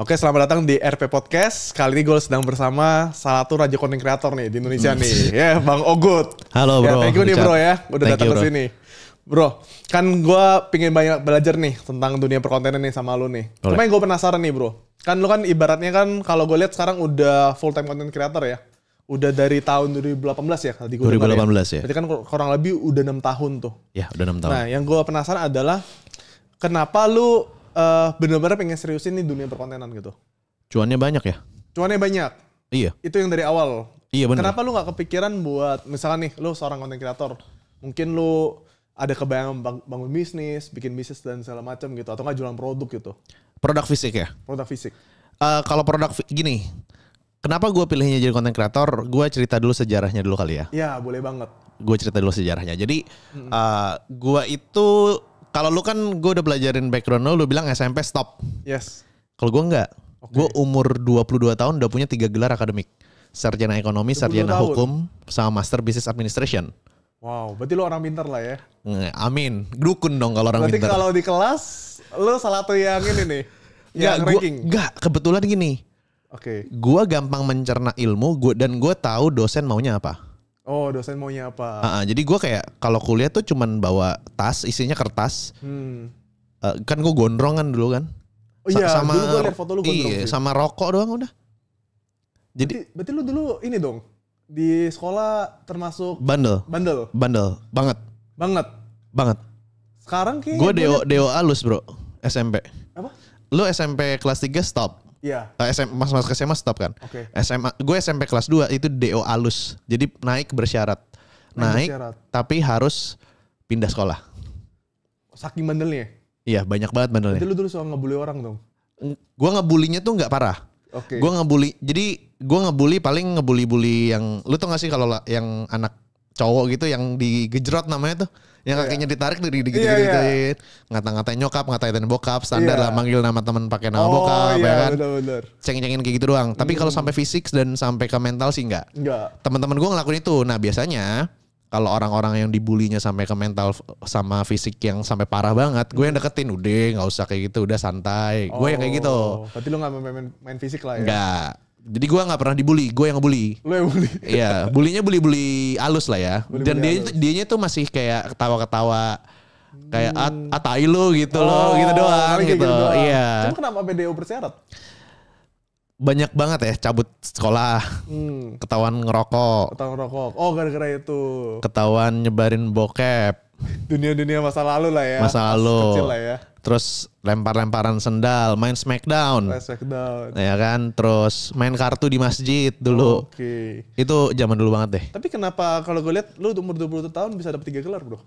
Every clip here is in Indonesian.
Oke, selamat datang di RP Podcast. Kali ini gue sedang bersama salah satu raja konten kreator nih di Indonesia hmm. nih, ya yeah, Bang Ogut. Halo ya, bro. Ya, thank you nih bro ya, udah thank datang ke sini. Bro, kan gue pingin banyak belajar nih tentang dunia perkontenan nih sama lu nih. Boleh. Cuma yang gue penasaran nih bro, kan lu kan ibaratnya kan kalau gue lihat sekarang udah full time content creator ya. Udah dari tahun 2018 ya tadi gue 2018 ya. ya. Berarti kan kurang lebih udah enam tahun tuh. Ya, udah enam tahun. Nah, yang gue penasaran adalah kenapa lu uh, eh, benar-benar pengen seriusin nih dunia perkontenan gitu? Cuannya banyak ya? Cuannya banyak. Iya. Itu yang dari awal. Iya benar. Kenapa lu nggak kepikiran buat misalnya nih lu seorang konten kreator, mungkin lu ada kebayang bangun bisnis, bikin bisnis dan segala macam gitu atau nggak jualan produk gitu? Produk fisik ya? Produk fisik. Uh, kalau produk gini, kenapa gue pilihnya jadi konten kreator? Gue cerita dulu sejarahnya dulu kali ya. Iya boleh banget. Gue cerita dulu sejarahnya. Jadi mm uh, eh, gue itu kalau lu kan gue udah belajarin background lu, lu bilang SMP stop. Yes. Kalau gue enggak. Okay. Gue umur 22 tahun udah punya tiga gelar akademik. Sarjana ekonomi, sarjana tahun. hukum, sama master business administration. Wow, berarti lu orang pintar lah ya. Amin. Dukun dong kalau orang pintar. pinter. Berarti kalau di kelas lu salah satu yang ini nih. yang gak, ranking. Enggak, kebetulan gini. Oke. Okay. Gue gampang mencerna ilmu, gua dan gue tahu dosen maunya apa. Oh, dosen maunya apa? Uh, uh, jadi gue kayak kalau kuliah tuh cuman bawa tas, isinya kertas. Hmm. Uh, kan gue gondrongan dulu kan. Oh iya, sama dulu gue liat foto lu iya, gondrong. Iya, sih. sama rokok doang udah. Jadi berarti, berarti lu dulu ini dong di sekolah termasuk bandel. Bandel. Bandel banget. Banget. Banget. Sekarang kayak gue deo deo alus, Bro. SMP. Apa? Lu SMP kelas 3 stop. Iya. Yeah. SMA mas-mas ke SMA stop kan? Oke. Okay. SMA gue SMP kelas 2 itu DO alus. Jadi naik bersyarat. Naik, naik bersyarat. tapi harus pindah sekolah. Oh, saking bandelnya. Ya? Iya, banyak banget bandelnya. Jadi lu dulu soal ngebully orang dong. Gue ngebulinya tuh nggak parah. Oke. Okay. Gue ngebully. Jadi gue ngebully paling ngebully-bully yang lu tau gak sih kalau yang anak cowok gitu yang digejrot namanya tuh yang iya. kakinya ditarik dari gitu yeah, gitu yeah. ngata-ngatain nyokap ngatain bokap standar yeah. lah manggil nama teman pakai nama oh, bokap yeah, ya kan ceng-cengin kayak gitu doang tapi mm. kalau hmm. sampai fisik dan sampai ke mental sih enggak enggak teman-teman gue ngelakuin itu nah biasanya kalau orang-orang yang dibulinya sampai ke mental sama fisik yang sampai parah banget, gue yang hmm. deketin udah nggak usah kayak gitu, udah santai. Oh, gue yang kayak gitu. Oh, tapi lu nggak main, main fisik lah ya? Enggak jadi gue nggak pernah dibully, gue yang ngebully. Lo yang bully. Iya, bulinya bully-bully alus lah ya. Bully Dan dia nya tuh masih kayak ketawa-ketawa kayak ah, hmm. at ah, atai lu gitu oh, loh, gitu doang gitu. gitu Iya. Cuma kenapa BDO bersyarat? Banyak banget ya cabut sekolah. Hmm. Ketahuan ngerokok. Ketahuan ngerokok. Oh, gara-gara itu. Ketahuan nyebarin bokep. Dunia-dunia masa lalu lah ya. Masa lalu. Kecil lah ya terus lempar-lemparan sendal, main Smackdown. Smackdown. Ya kan, terus main kartu di masjid dulu. Oke. Okay. Itu zaman dulu banget deh. Tapi kenapa kalau gue lihat lu umur 20 tahun bisa dapat tiga gelar, Bro?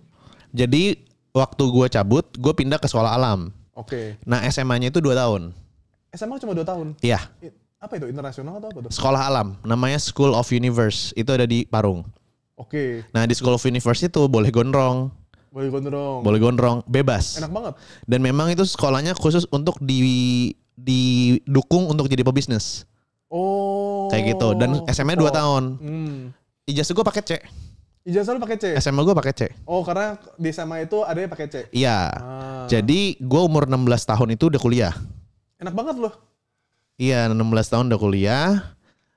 Jadi waktu gue cabut, gue pindah ke sekolah alam. Oke. Okay. Nah, SMA-nya itu 2 tahun. SMA cuma 2 tahun? Iya. Apa itu internasional atau apa tuh? Sekolah alam, namanya School of Universe. Itu ada di Parung. Oke. Okay. Nah, di School of Universe itu boleh gondrong. Boleh gondrong. Boleh gondrong, bebas. Enak banget. Dan memang itu sekolahnya khusus untuk di didukung untuk jadi pebisnis. Oh. Kayak gitu. Dan sma oh. 2 tahun. Hmm. Ijazah gue pakai C. Ijazah lu pakai C? SMA gue pakai C. Oh, karena di SMA itu ada yang pakai C. Iya. Ah. Jadi gue umur 16 tahun itu udah kuliah. Enak banget loh. Iya, 16 tahun udah kuliah.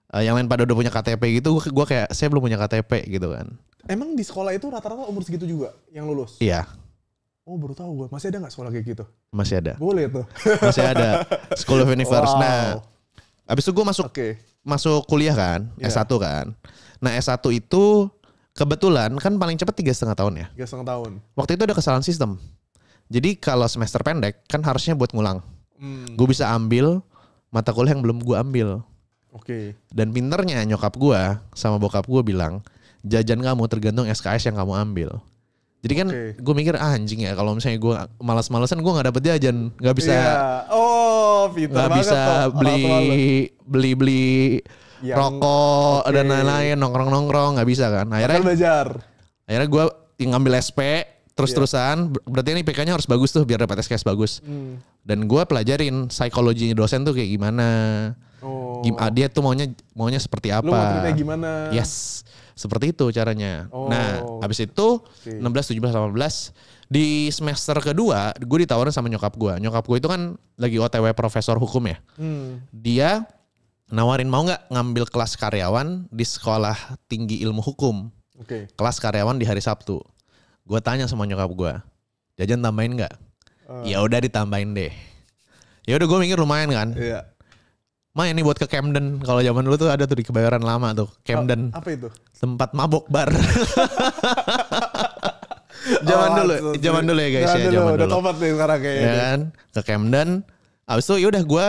Uh, yang lain pada udah punya KTP gitu, gue kayak saya belum punya KTP gitu kan. Emang di sekolah itu rata-rata umur segitu juga yang lulus? Iya. Oh baru tahu gue. Masih ada nggak sekolah kayak gitu? Masih ada. Boleh tuh. Masih ada. School of Universe. Nah, wow. Nah, abis itu gue masuk okay. masuk kuliah kan, yeah. S1 kan. Nah S1 itu kebetulan kan paling cepat tiga setengah tahun ya. Tiga setengah tahun. Waktu itu ada kesalahan sistem. Jadi kalau semester pendek kan harusnya buat ngulang. Hmm. Gue bisa ambil mata kuliah yang belum gue ambil. Oke. Okay. Dan pinternya nyokap gue sama bokap gue bilang, jajan kamu tergantung SKS yang kamu ambil. Jadi kan okay. gue mikir ah, anjing ya kalau misalnya gue malas-malasan gue nggak dapet jajan, nggak bisa yeah. oh, nggak bisa beli, beli beli beli rokok okay. dan lain-lain nongkrong-nongkrong nggak bisa kan. Akhirnya Akan belajar. Akhirnya gue ngambil SP terus-terusan yeah. Iya. berarti ini PK-nya harus bagus tuh biar dapat SKS bagus. Hmm. Dan gue pelajarin psikologi dosen tuh kayak gimana. Oh. Ah, dia tuh maunya maunya seperti apa. Lu gimana? Yes seperti itu caranya. Nah, oh, nah, habis itu okay. 16, 17, 18 di semester kedua gue ditawarin sama nyokap gue. Nyokap gue itu kan lagi OTW profesor hukum ya. Hmm. Dia nawarin mau nggak ngambil kelas karyawan di sekolah tinggi ilmu hukum. Okay. Kelas karyawan di hari Sabtu. Gue tanya sama nyokap gue, jajan tambahin nggak? Uh. Ya udah ditambahin deh. Ya udah gue mikir lumayan kan. Yeah main nih buat ke Camden. Kalau zaman dulu tuh ada tuh di Kebayoran lama tuh, Camden. Oh, Apa itu? Tempat mabok bar. zaman oh, dulu, zaman dulu ya guys jaman ya, zaman dulu. Udah tobat nih sekarang kayaknya. Ya kan? Ke Camden. Abis itu ya udah gue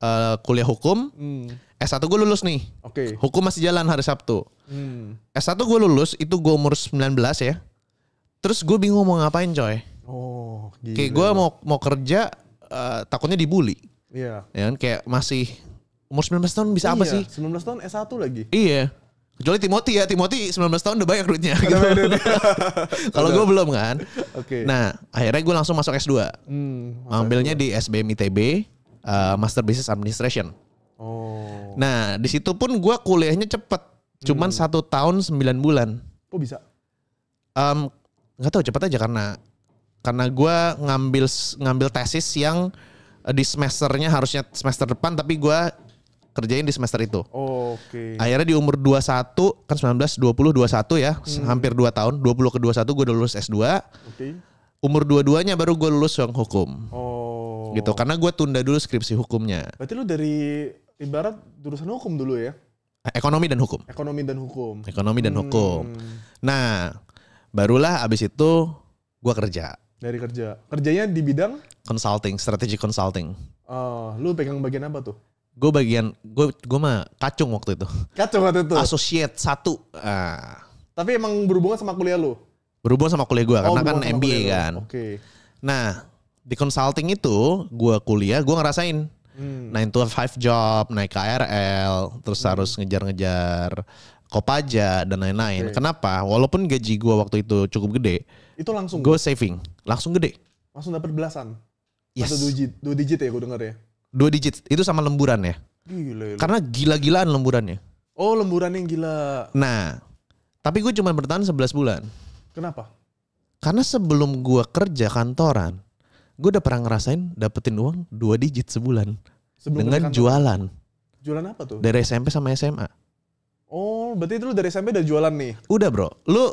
uh, kuliah hukum. Hmm. S1 gue lulus nih. Oke. Okay. Hukum masih jalan hari Sabtu. Hmm. S1 gue lulus, itu gue umur 19 ya. Terus gue bingung mau ngapain coy. Oh, gila. Kayak gue mau mau kerja uh, takutnya dibully. Iya. Yeah. Ya kan kayak masih Umur 19 tahun bisa iya, apa sih? 19 tahun S1 lagi. Iya. Kecuali Timothy ya, Timothy 19 tahun udah banyak duitnya gitu. Kalau gue belum kan. Oke. Okay. Nah, akhirnya gue langsung masuk S2. Hmm, Ambilnya di SBM ITB, uh, eh, Master Business Administration. Oh. Nah, di situ pun gue kuliahnya cepet. Cuman hmm. satu tahun 9 bulan. Oh bisa? Um, gak tahu cepet aja karena karena gue ngambil ngambil tesis yang di semesternya harusnya semester depan tapi gue kerjain di semester itu. Oh, Oke. Okay. Akhirnya di umur 21 kan 19 20 21 ya, hmm. hampir 2 tahun, 20 ke 21 gue udah lulus S2. Oke. Okay. Umur dua-duanya baru gue lulus yang hukum. Oh. Gitu karena gue tunda dulu skripsi hukumnya. Berarti lu dari ibarat jurusan hukum dulu ya? Eh, ekonomi dan hukum. Ekonomi dan hukum. Ekonomi dan hmm. hukum. Nah, barulah abis itu gue kerja. Dari kerja. Kerjanya di bidang? Consulting, strategic consulting. Uh, lu pegang bagian apa tuh? gue bagian gue gue mah kacung waktu itu kacung waktu itu associate satu ah. tapi emang berhubungan sama kuliah lu berhubungan sama kuliah gue oh, karena kan MBA kan oke okay. nah di consulting itu gue kuliah gue ngerasain hmm. 9 to 5 job naik KRL terus hmm. harus ngejar-ngejar kopaja dan lain-lain okay. kenapa walaupun gaji gue waktu itu cukup gede itu langsung gue saving langsung gede langsung dapet belasan yes. atau dua digit, dua digit ya gue denger ya Dua digit. Itu sama lemburan ya. Gila, gila. Karena gila-gilaan lemburannya. Oh, lemburan yang gila. Nah, tapi gue cuma bertahan 11 bulan. Kenapa? Karena sebelum gue kerja kantoran, gue udah pernah ngerasain dapetin uang dua digit sebulan. Sebelum dengan jualan. Jualan apa tuh? Dari SMP sama SMA. Oh, berarti lu dari SMP udah jualan nih? Udah bro. Lu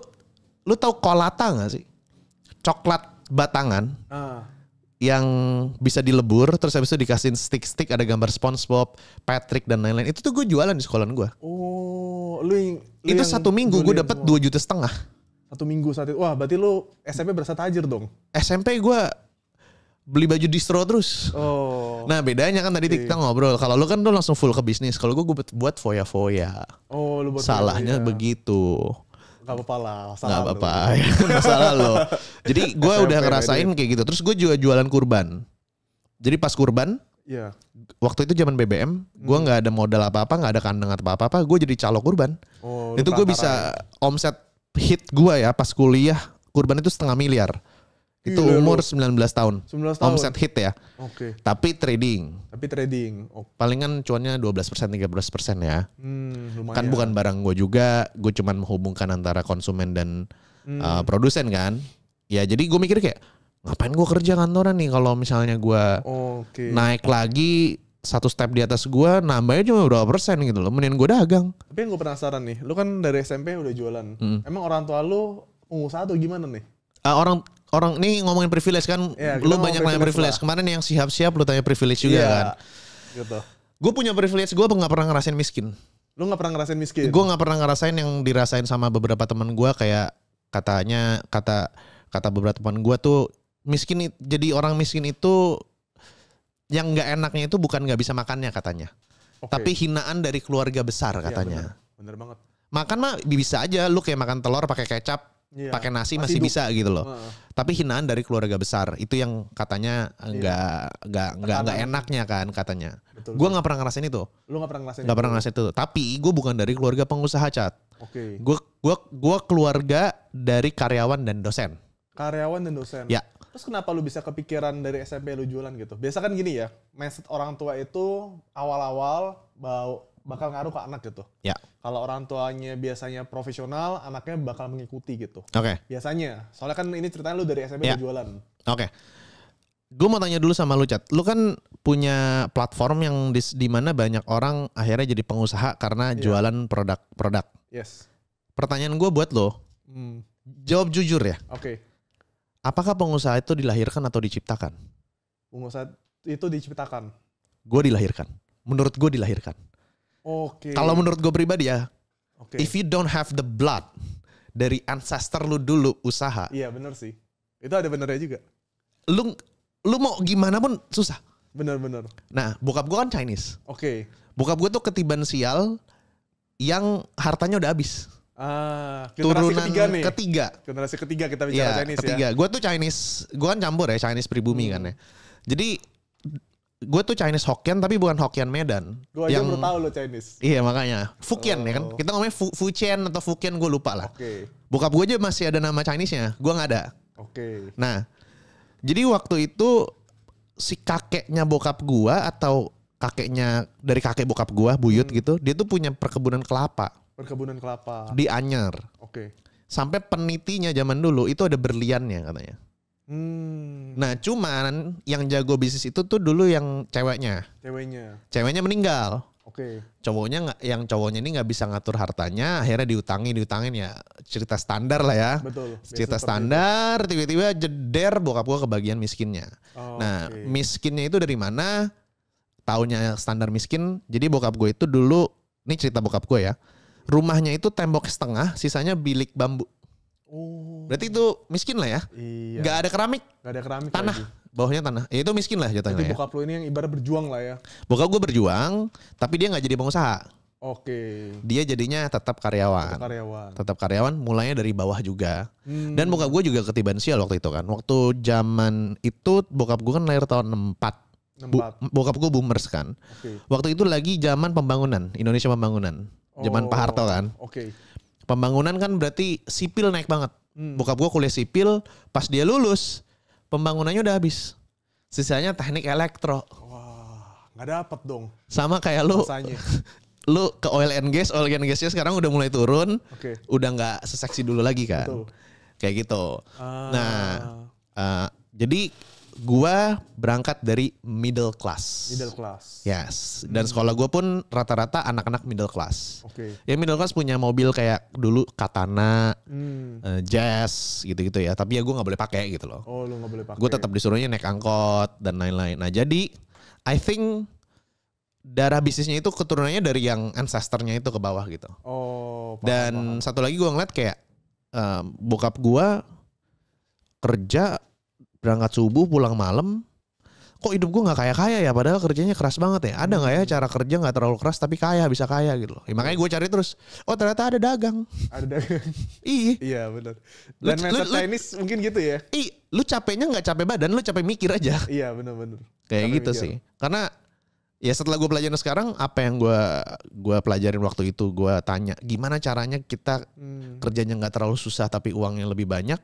lu tahu kolata gak sih? Coklat batangan. Ah yang bisa dilebur terus habis itu dikasih stick-stick ada gambar SpongeBob, Patrick dan lain-lain. Itu tuh gue jualan di sekolahan gue. Oh, lu, yang, lu Itu yang satu minggu gue dapat dua juta setengah. Satu minggu satu, Wah, berarti lu SMP berasa tajir dong. SMP gue beli baju distro terus. Oh. Nah, bedanya kan tadi okay. kita ngobrol. Kalau lu kan lu langsung full ke bisnis. Kalau gue gue buat foya-foya. Oh, lu buat Salahnya foya. begitu. Gak apa-apa lah. Gak apa-apa. Ya. Masalah lo. Jadi gue udah ngerasain kayak gitu. Terus gue juga jualan kurban. Jadi pas kurban, Iya. Waktu itu zaman BBM, gue hmm. nggak hmm. ada modal apa-apa, nggak ada kandang atau apa-apa, gue jadi calo kurban. Oh, itu gue bisa ya? omset hit gue ya pas kuliah kurban itu setengah miliar. Itu Gila umur sembilan 19 tahun. 19 tahun. Omset hit ya. Oke. Okay. Tapi trading. Tapi trading. Okay. Palingan cuannya 12% 13% ya. Hmm, lumayan. Kan bukan barang gue juga, gue cuman menghubungkan antara konsumen dan hmm. uh, produsen kan. Ya jadi gue mikir kayak ngapain gue kerja kantoran nih kalau misalnya gue okay. naik lagi satu step di atas gue nambahnya cuma berapa persen gitu loh. Mendingan gue dagang. Tapi yang gue penasaran nih, lu kan dari SMP udah jualan. Hmm. Emang orang tua lu pengusaha atau gimana nih? Uh, orang orang ini ngomongin privilege kan yeah, lu banyak nanya privilege. Lah. Kemarin yang siap-siap lu tanya privilege juga yeah, kan. Gitu. Gue punya privilege gue nggak pernah ngerasain miskin. Lu nggak pernah ngerasain miskin? Gue nggak pernah ngerasain yang dirasain sama beberapa teman gue kayak katanya kata kata beberapa teman gue tuh miskin jadi orang miskin itu yang nggak enaknya itu bukan nggak bisa makannya katanya, okay. tapi hinaan dari keluarga besar iya, katanya. Ya, bener. bener banget. Makan mah bisa aja, lu kayak makan telur pakai kecap, yeah. pakai nasi masih, masih bisa gitu loh. Uh. Tapi hinaan dari keluarga besar itu yang katanya enggak iya. nggak nggak nggak enaknya kan katanya. Gue nggak pernah ngerasain itu. Lu nggak pernah ngerasain? Nggak pernah ngerasain itu. Tapi gue bukan dari keluarga pengusaha cat. Oke. Okay. Gue gua gua keluarga dari karyawan dan dosen. Karyawan dan dosen. Ya. Terus kenapa lu bisa kepikiran dari SMP lu jualan gitu? Biasa kan gini ya, mindset orang tua itu awal-awal bau bakal ngaruh ke anak gitu. Ya. Kalau orang tuanya biasanya profesional, anaknya bakal mengikuti gitu. Oke. Okay. Biasanya. Soalnya kan ini ceritanya lu dari SMP ya. jualan. Oke. Okay. Gue mau tanya dulu sama lu, Chat. Lu kan punya platform yang di, di mana banyak orang akhirnya jadi pengusaha karena ya. jualan produk-produk. Yes. Pertanyaan gue buat lo. Hmm. Jawab jujur ya. Oke. Okay. Apakah pengusaha itu dilahirkan atau diciptakan? Pengusaha itu diciptakan. Gue dilahirkan. Menurut gue dilahirkan. Oke. Okay. Kalau menurut gue pribadi ya, okay. if you don't have the blood dari ancestor lu dulu usaha. Iya benar sih. Itu ada benernya juga. Lu lu mau gimana pun susah. Bener-bener. Nah, bokap gue kan Chinese. Oke. Okay. Bokap gue tuh ketiban sial yang hartanya udah habis. Ah, generasi turunan ketiga nih. Ketiga. Generasi ketiga kita bicara iya, ya, Chinese ketiga. ya. Gue tuh Chinese, gue kan campur ya Chinese pribumi hmm. kan ya. Jadi gue tuh Chinese Hokkien tapi bukan Hokkien Medan. Gue aja yang, baru tahu lo Chinese. Iya makanya Fukien oh. ya kan. Oh. Kita ngomongnya Fu, Fu Chen atau Fukien gue lupa lah. Oke. Okay. Bokap gue aja masih ada nama Chinese-nya. Gue nggak ada. Oke. Okay. Nah jadi waktu itu si kakeknya bokap gue atau kakeknya dari kakek bokap gue buyut hmm. gitu dia tuh punya perkebunan kelapa. Perkebunan kelapa. Di Anyer. Oke. Okay. Sampai penitinya zaman dulu itu ada berliannya katanya. Hmm. Nah cuman yang jago bisnis itu tuh dulu yang ceweknya. Ceweknya. Ceweknya meninggal. Oke. Okay. Cowoknya nggak, yang cowoknya ini nggak bisa ngatur hartanya, akhirnya diutangi, diutangin ya cerita standar lah ya. Betul. Cerita standar, tiba-tiba jeder bokap gua kebagian miskinnya. Oh, nah okay. miskinnya itu dari mana? Taunya standar miskin. Jadi bokap gue itu dulu, ini cerita bokap gue ya. Rumahnya itu tembok setengah, sisanya bilik bambu. Oh. Berarti itu miskin lah ya. Iya. Gak ada keramik. Gak ada keramik. Tanah. Lagi. Bawahnya tanah. Ya, itu miskin lah jatuhnya. Jadi ya. bokap ya. lu ini yang ibarat berjuang lah ya. Bokap gue berjuang, tapi dia nggak jadi pengusaha. Oke. Dia jadinya tetap karyawan. Tetap karyawan. Tetap karyawan. Mulainya dari bawah juga. Hmm. Dan bokap gue juga ketiban sial waktu itu kan. Waktu zaman itu bokap gue kan lahir tahun 64. Bu, bokap gue boomers kan. Okay. Waktu itu lagi zaman pembangunan, Indonesia pembangunan. Zaman oh, Pak Harto kan. Oke. Pembangunan kan berarti sipil naik banget. Hmm. Bokap gue kuliah sipil, pas dia lulus pembangunannya udah habis. Sisanya teknik elektro. Wah, nggak dapet dong. Sama kayak lu. Masanya. lu ke oil and gas, oil and gasnya sekarang udah mulai turun, okay. udah nggak seseksi dulu lagi kan, Betul. kayak gitu. Ah. Nah, uh, jadi gua berangkat dari middle class. Middle class. Yes. Dan hmm. sekolah gua pun rata-rata anak-anak middle class. Oke. Okay. Ya middle class punya mobil kayak dulu Katana, hmm. uh, Jazz gitu-gitu ya. Tapi ya gua nggak boleh pakai gitu loh. Oh, lu nggak boleh pakai. Gua tetap disuruhnya naik angkot dan lain-lain. Nah, jadi I think darah bisnisnya itu keturunannya dari yang ancestornya itu ke bawah gitu. Oh. Paham, Dan paham. satu lagi gua ngeliat kayak uh, bokap gua kerja berangkat subuh pulang malam kok hidup gue nggak kaya kaya ya padahal kerjanya keras banget ya ada nggak ya cara kerja nggak terlalu keras tapi kaya bisa kaya gitu loh ya, makanya gue cari terus oh ternyata ada dagang ada dagang iya iya benar dan lu, mindset lu, mungkin gitu ya i lu capeknya nggak capek badan lu capek mikir aja iya benar benar kayak capek gitu mikir. sih karena ya setelah gue pelajarin sekarang apa yang gue gua pelajarin waktu itu gue tanya gimana caranya kita hmm. kerjanya nggak terlalu susah tapi uangnya lebih banyak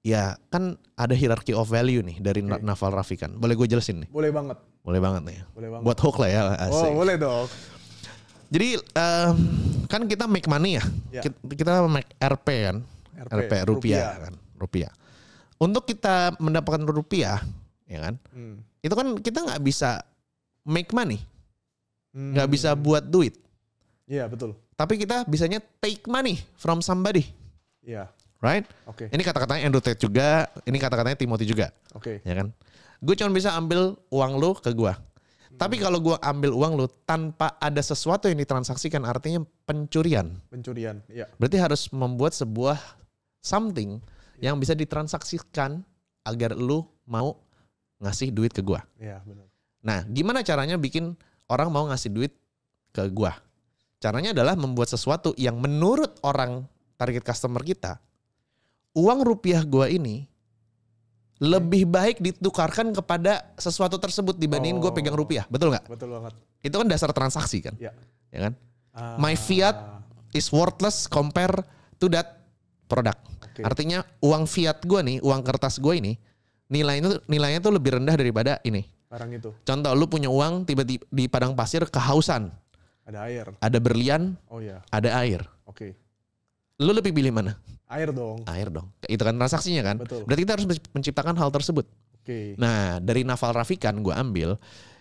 ya kan ada hierarchy of value nih dari okay. Naval kan. Boleh gue jelasin nih? Boleh banget. Boleh banget nih. Boleh banget. Buat hook lah ya. Oh, asik. Oh boleh dong. Jadi um, kan kita make money ya. ya. Kita make RP kan. RP, RP rupiah, rupiah kan. Rupiah. Untuk kita mendapatkan rupiah, ya kan? Hmm. Itu kan kita nggak bisa make money, hmm. nggak hmm. bisa buat duit. Iya betul. Tapi kita bisanya take money from somebody. Iya right? Oke. Okay. Ini kata-katanya Andrew Tate juga, ini kata-katanya Timothy juga. Oke. Okay. Ya kan? Gue cuma bisa ambil uang lu ke gue. Tapi hmm. kalau gue ambil uang lu tanpa ada sesuatu yang ditransaksikan, artinya pencurian. Pencurian, ya. Berarti harus membuat sebuah something ya. yang bisa ditransaksikan agar lu mau ngasih duit ke gue. Iya benar. Nah, gimana caranya bikin orang mau ngasih duit ke gue? Caranya adalah membuat sesuatu yang menurut orang target customer kita uang rupiah gua ini lebih baik ditukarkan kepada sesuatu tersebut dibandingin oh. gue pegang rupiah, betul nggak? Betul banget. Itu kan dasar transaksi kan, ya, ya kan? Uh. My fiat is worthless compare to that product. Okay. Artinya uang fiat gue nih, uang kertas gue ini nilainya tuh nilainya tuh lebih rendah daripada ini. Barang itu. Contoh, lu punya uang tiba-tiba di padang pasir kehausan. Ada air. Ada berlian. Oh ya. Ada air. Oke. Okay. Lu lebih pilih mana? Air dong. Air dong. Itu kan transaksinya kan. Betul. Berarti kita harus menciptakan hal tersebut. Oke. Okay. Nah, dari nafal Rafikan gue ambil,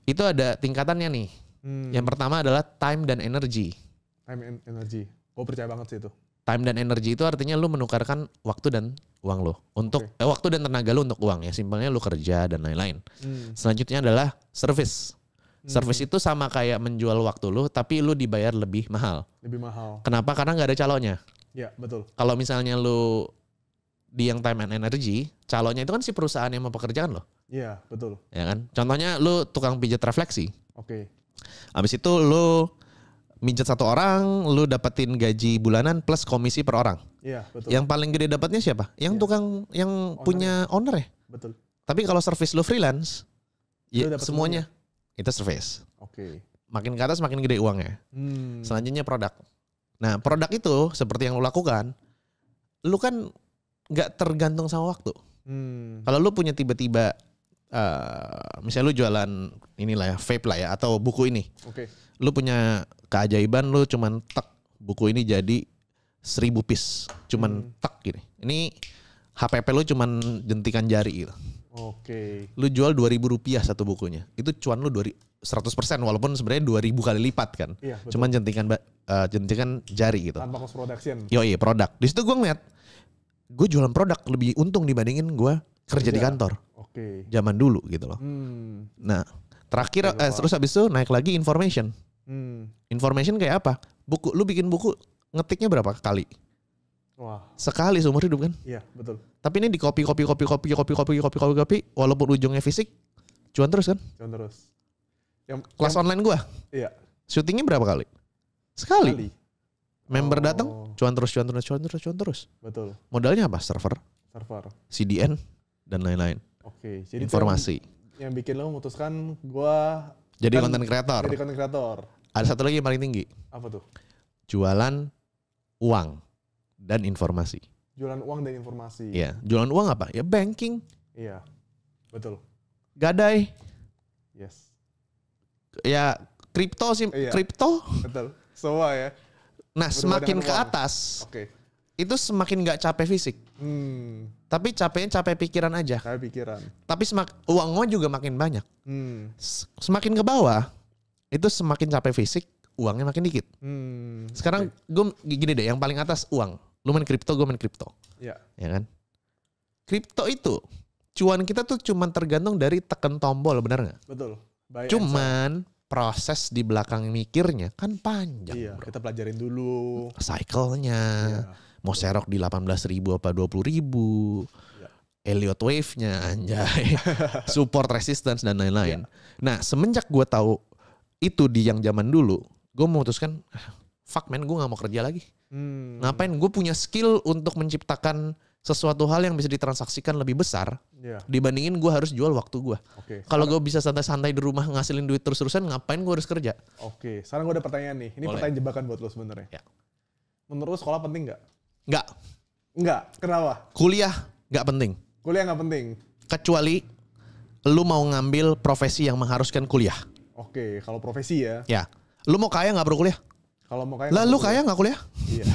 itu ada tingkatannya nih. Hmm. Yang pertama adalah time dan energi. Time and energy. Gue percaya banget sih itu. Time dan energi itu artinya lu menukarkan waktu dan uang lo untuk okay. eh, waktu dan tenaga lo untuk uang ya simpelnya lo kerja dan lain-lain. Hmm. Selanjutnya adalah service. Hmm. Service itu sama kayak menjual waktu lo tapi lo dibayar lebih mahal. Lebih mahal. Kenapa? Karena nggak ada calonnya. Ya, betul. Kalau misalnya lu di yang time and energy, calonnya itu kan si perusahaan yang mempekerjakan lo. Iya, betul. Ya kan? Contohnya lu tukang pijat refleksi. Oke. Okay. Habis itu lu mijat satu orang, lu dapetin gaji bulanan plus komisi per orang. Iya, betul. Yang paling gede dapatnya siapa? Yang ya. tukang yang owner. punya owner ya? Betul. Tapi kalau service lu freelance, ya lu ya semuanya itu service. Oke. Okay. Makin ke atas makin gede uangnya. Hmm. Selanjutnya produk. Nah, produk itu seperti yang lu lakukan, lu kan nggak tergantung sama waktu. Hmm. Kalau lu punya tiba-tiba uh, misalnya lu jualan inilah ya, vape lah ya atau buku ini. Oke. Okay. Lu punya keajaiban lu cuman tek buku ini jadi seribu piece. Cuman hmm. tek gini. Ini HPP lu cuman jentikan jari gitu. Oke. Okay. Lu jual dua ribu rupiah satu bukunya. Itu cuan lu dua seratus persen walaupun sebenarnya dua ribu kali lipat kan. Iya, betul. Cuman jentikan uh, eh, jentingan jari gitu. Tanpa cost production. Yo iya produk. Di situ gue ngeliat gue jualan produk lebih untung dibandingin gue kerja, kerja. di kantor. Oke. Okay. Zaman dulu gitu loh. Hmm. Nah terakhir eh, terus habis itu naik lagi information. Hmm. Information kayak apa? Buku lu bikin buku ngetiknya berapa kali? Wah. Sekali seumur hidup kan? Iya, betul. Tapi ini di kopi kopi kopi kopi kopi kopi kopi kopi kopi walaupun ujungnya fisik cuan terus kan? Cuan terus. Yang kelas yang, online gua? Iya. Syutingnya berapa kali? Sekali. Sekali. Member oh. datang, cuan terus, cuan terus, cuan terus, cuan terus. Betul. Modalnya apa? Server. Server. CDN dan lain-lain. Oke. Okay, jadi informasi. Yang, yang bikin lo memutuskan gua jadi konten kreator. Jadi konten kreator. Ada satu lagi yang paling tinggi. Apa tuh? Jualan uang dan informasi. Jualan uang dan informasi. Iya, jualan uang apa? Ya banking. Iya. Betul. Gadai. Yes. Ya kripto sih, iya. kripto. Betul. Semua ya. Nah, semakin ke uang. atas. Oke. Okay. Itu semakin nggak capek fisik. Hmm. Tapi capeknya capek pikiran aja. Capek pikiran. Tapi semak uangnya juga makin banyak. Hmm. Semakin ke bawah itu semakin capek fisik, uangnya makin dikit. Hmm. Sekarang gue gini deh, yang paling atas uang. Lu main kripto, gue main kripto. Ya, Ya kan? Kripto itu cuan kita tuh cuman tergantung dari tekan tombol, benar nggak? Betul. By cuman proses di belakang mikirnya kan panjang. Iya, bro. kita pelajarin dulu. Cycle-nya. Iya. Mau serok di 18 ribu apa 20 ribu. Iya. Elliot wave-nya anjay. Support resistance dan lain-lain. Iya. Nah semenjak gue tahu itu di yang zaman dulu. Gue memutuskan ah, fuck man gue gak mau kerja lagi. Hmm. Ngapain gue punya skill untuk menciptakan sesuatu hal yang bisa ditransaksikan lebih besar yeah. dibandingin gue harus jual waktu gue. Okay, Kalau gue bisa santai-santai di rumah ngasilin duit terus-terusan, ngapain gue harus kerja? Oke, okay. sekarang gue ada pertanyaan nih. Ini Boleh. pertanyaan jebakan buat lo sebenarnya. Ya. Menurut sekolah penting nggak? Nggak. Nggak. Kenapa? Kuliah nggak penting. Kuliah nggak penting. Kecuali lu mau ngambil profesi yang mengharuskan kuliah. Oke, okay, kalau profesi ya. Ya. Lu mau kaya nggak perlu kuliah? Kalau mau kaya. Lah kaya nggak kuliah? Iya.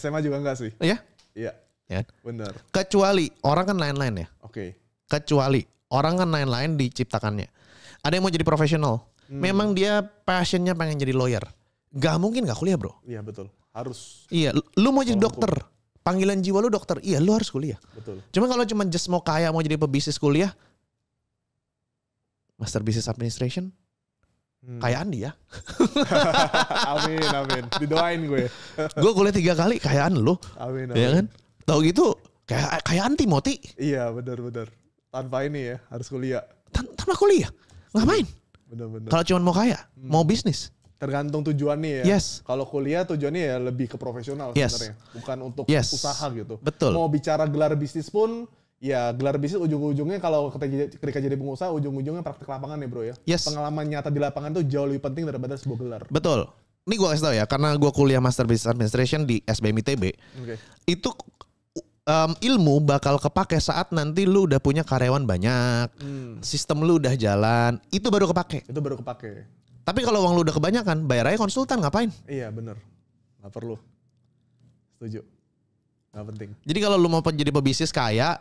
SMA juga enggak sih. Iya. Iya. Ya. Benar. Kecuali orang kan lain-lain ya. Oke. Okay. Kecuali orang kan lain-lain diciptakannya. Ada yang mau jadi profesional. Hmm. Memang dia passionnya pengen jadi lawyer. Gak mungkin gak kuliah bro. Iya betul. Harus. Iya. Lu mau jadi dokter. Panggilan jiwa lu dokter. Iya lu harus kuliah. Betul. Cuma kalau cuma just mau kaya mau jadi pebisnis kuliah. Master Business Administration Hmm. Kayak Andi ya. amin, amin. Didoain gue. gue kuliah tiga kali, kayaan lu. Amin, amin. Ya kan? Tahu gitu, kayak kayak anti moti. Iya, benar benar. Tanpa ini ya, harus kuliah. Tan tanpa kuliah? Ngapain? Benar-benar. Kalau cuma mau kaya, hmm. mau bisnis. Tergantung tujuannya ya. Yes. Kalau kuliah tujuannya ya lebih ke profesional yes. sebenarnya, bukan untuk yes. usaha gitu. Betul. Mau bicara gelar bisnis pun ya gelar bisnis ujung-ujungnya kalau ketika jadi pengusaha ujung-ujungnya praktek lapangan ya bro ya. Yes. Pengalaman nyata di lapangan tuh jauh lebih penting daripada sebuah gelar. Betul. Ini gue kasih tau ya, karena gue kuliah Master Business Administration di SBM ITB. Okay. Itu um, ilmu bakal kepake saat nanti lu udah punya karyawan banyak, hmm. sistem lu udah jalan, itu baru kepake. Itu baru kepake. Tapi kalau uang lu udah kebanyakan, bayar aja konsultan ngapain? Iya bener, nggak perlu. Setuju. Gak penting. Jadi kalau lu mau jadi pebisnis kaya,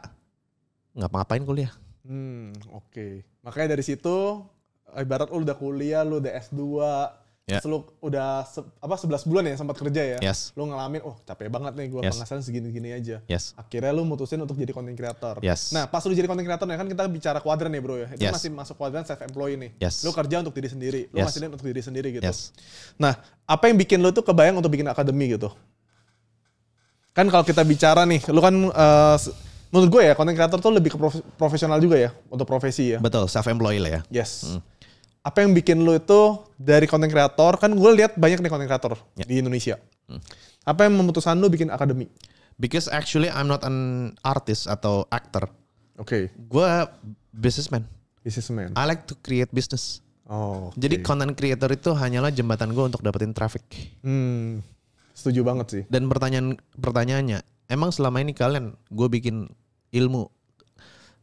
ngapa-ngapain kuliah. Hmm, oke. Okay. Makanya dari situ ibarat lu udah kuliah, lu udah S2, yeah. terus lu udah se apa 11 bulan ya sempat kerja ya. Yes. Lu ngalamin, oh capek banget nih gua yes. penghasilan segini-gini aja. Yes. Akhirnya lu mutusin untuk jadi content creator. Yes. Nah, pas lu jadi content creator ya kan kita bicara kuadran ya, Bro ya. Itu yes. masih masuk kuadran self employee nih. Yes. Lu kerja untuk diri sendiri, lu yes. masih untuk diri sendiri gitu. Yes. Nah, apa yang bikin lu tuh kebayang untuk bikin akademi gitu? Kan kalau kita bicara nih, lu kan uh, menurut gue ya content creator tuh lebih ke prof profesional juga ya untuk profesi ya. Betul, self employed lah ya. Yes. Hmm. Apa yang bikin lu itu dari content creator? Kan gue lihat banyak nih content creator ya. di Indonesia. Hmm. Apa yang memutuskan lu bikin akademi? Because actually I'm not an artist atau actor. Oke. Okay. Gue businessman. Businessman. I like to create business. Oh. Okay. Jadi content creator itu hanyalah jembatan gue untuk dapetin traffic. Hmm. Setuju banget sih. Dan pertanyaan pertanyaannya, emang selama ini kalian gue bikin ilmu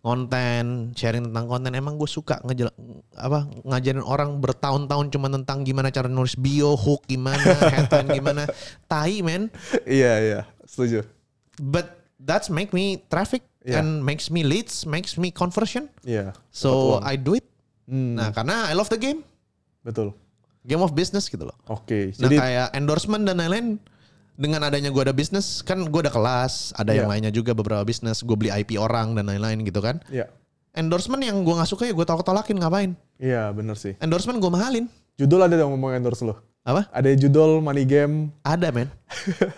konten, sharing tentang konten. Emang gue suka ngejel, apa ngajarin orang bertahun-tahun cuma tentang gimana cara nulis bio, hook gimana, headline gimana. Tai men. Iya yeah, iya, yeah. setuju. But that's make me traffic yeah. and makes me leads, makes me conversion. Iya. Yeah. So I do it. Hmm. Nah, karena I love the game. Betul. Game of business gitu loh. Oke. Okay, nah, jadi kayak endorsement dan lain-lain dengan adanya gue ada bisnis kan gue ada kelas ada yeah. yang iya. lainnya juga beberapa bisnis gue beli IP orang dan lain-lain gitu kan yeah. endorsement yang gue nggak suka ya gue tolak tolakin ngapain iya yeah, bener sih endorsement gue mahalin judul ada yang ngomong endorse lo apa ada judul money game ada men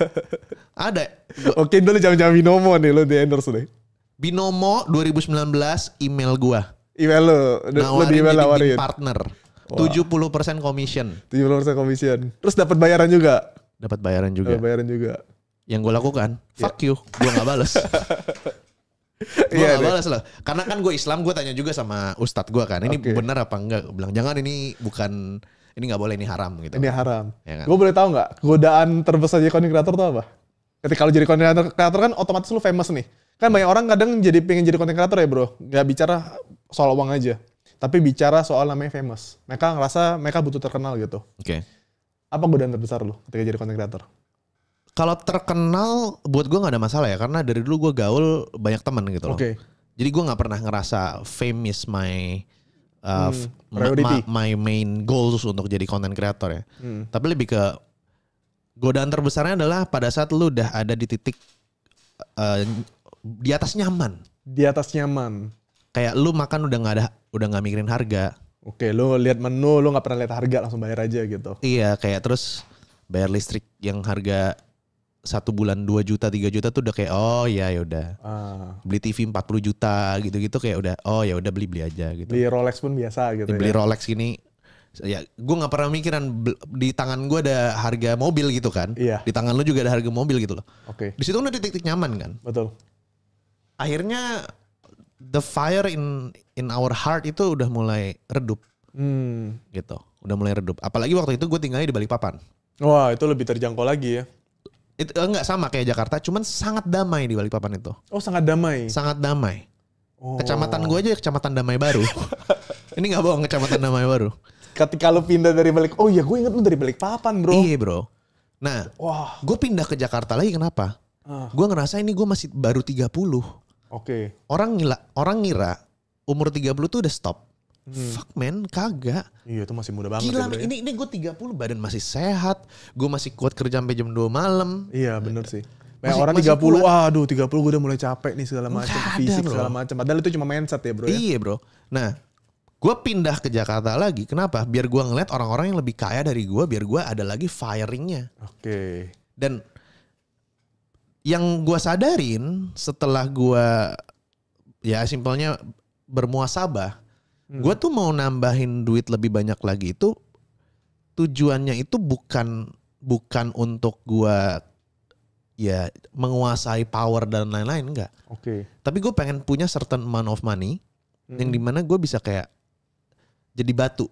ada oke dulu jam-jam binomo nih lo di endorse deh binomo 2019 email gue email lo lo di email lawarin partner tujuh puluh persen commission tujuh puluh persen commission terus dapat bayaran juga dapat bayaran juga. Dapat bayaran juga. Yang gue lakukan, yeah. fuck you, gue nggak balas. gue yeah, gak iya. balas lah. Karena kan gue Islam, gue tanya juga sama Ustadz gue kan, ini okay. benar apa enggak? Gue bilang jangan ini bukan ini nggak boleh, ini haram gitu. Ini haram. Ya kan? Gue boleh tahu nggak godaan terbesar jadi content creator tuh apa? Ketika kalau jadi content creator kan otomatis lu famous nih. Kan banyak orang kadang jadi pengen jadi content creator ya bro, nggak bicara soal uang aja, tapi bicara soal namanya famous. Mereka ngerasa mereka butuh terkenal gitu. Oke. Okay apa godaan terbesar lo ketika jadi content creator? Kalau terkenal buat gue nggak ada masalah ya karena dari dulu gue gaul banyak teman gitu loh. Oke. Okay. Jadi gue nggak pernah ngerasa famous my uh, hmm, priority. my, my main goals untuk jadi content creator ya. Hmm. Tapi lebih ke godaan terbesarnya adalah pada saat lu udah ada di titik uh, di atas nyaman. Di atas nyaman. Kayak lu makan udah nggak ada, udah nggak mikirin harga. Oke, lo lihat menu, lo nggak pernah lihat harga, langsung bayar aja gitu. Iya, kayak terus bayar listrik yang harga satu bulan 2 juta tiga juta tuh udah kayak oh ya ya udah ah. beli TV 40 juta gitu-gitu kayak udah oh ya udah beli beli aja gitu beli Rolex pun biasa gitu beli ya. Rolex ini ya gue nggak pernah mikiran di tangan gue ada harga mobil gitu kan iya. di tangan lo juga ada harga mobil gitu loh oke okay. di situ kan udah titik-titik nyaman kan betul akhirnya the fire in in our heart itu udah mulai redup. Hmm. Gitu. Udah mulai redup. Apalagi waktu itu gue tinggalnya di Balikpapan. Wah, itu lebih terjangkau lagi ya. Itu eh, enggak sama kayak Jakarta, cuman sangat damai di Balikpapan itu. Oh, sangat damai. Sangat damai. Oh. Kecamatan gue aja kecamatan Damai Baru. Ini nggak bohong kecamatan Damai Baru. Ketika lu pindah dari Balik, oh iya gue inget lu dari Balikpapan bro. Iya bro. Nah, Wah. gue pindah ke Jakarta lagi kenapa? Uh. Ah. Gue ngerasa ini gue masih baru 30. Oke. Okay. Orang ngira, orang ngira umur 30 tuh udah stop. Hmm. Fuck man, kagak. Iya, itu masih muda banget. Gila, ya, ini ini gue 30 badan masih sehat. Gue masih kuat kerja sampai jam 2 malam. Iya, bener sih. Kayak orang masih 30, puluh aduh 30 gue udah mulai capek nih segala macam, fisik bro. segala macam. Padahal itu cuma mindset ya, Bro. Ya. Iya, Bro. Nah, gue pindah ke Jakarta lagi. Kenapa? Biar gue ngeliat orang-orang yang lebih kaya dari gue, biar gue ada lagi firingnya. Oke. Okay. Dan yang gue sadarin setelah gue ya simpelnya bermuasabah, hmm. gue tuh mau nambahin duit lebih banyak lagi itu tujuannya itu bukan bukan untuk gue ya menguasai power dan lain-lain enggak. Oke. Okay. Tapi gue pengen punya certain amount of money hmm. yang dimana gue bisa kayak jadi batu.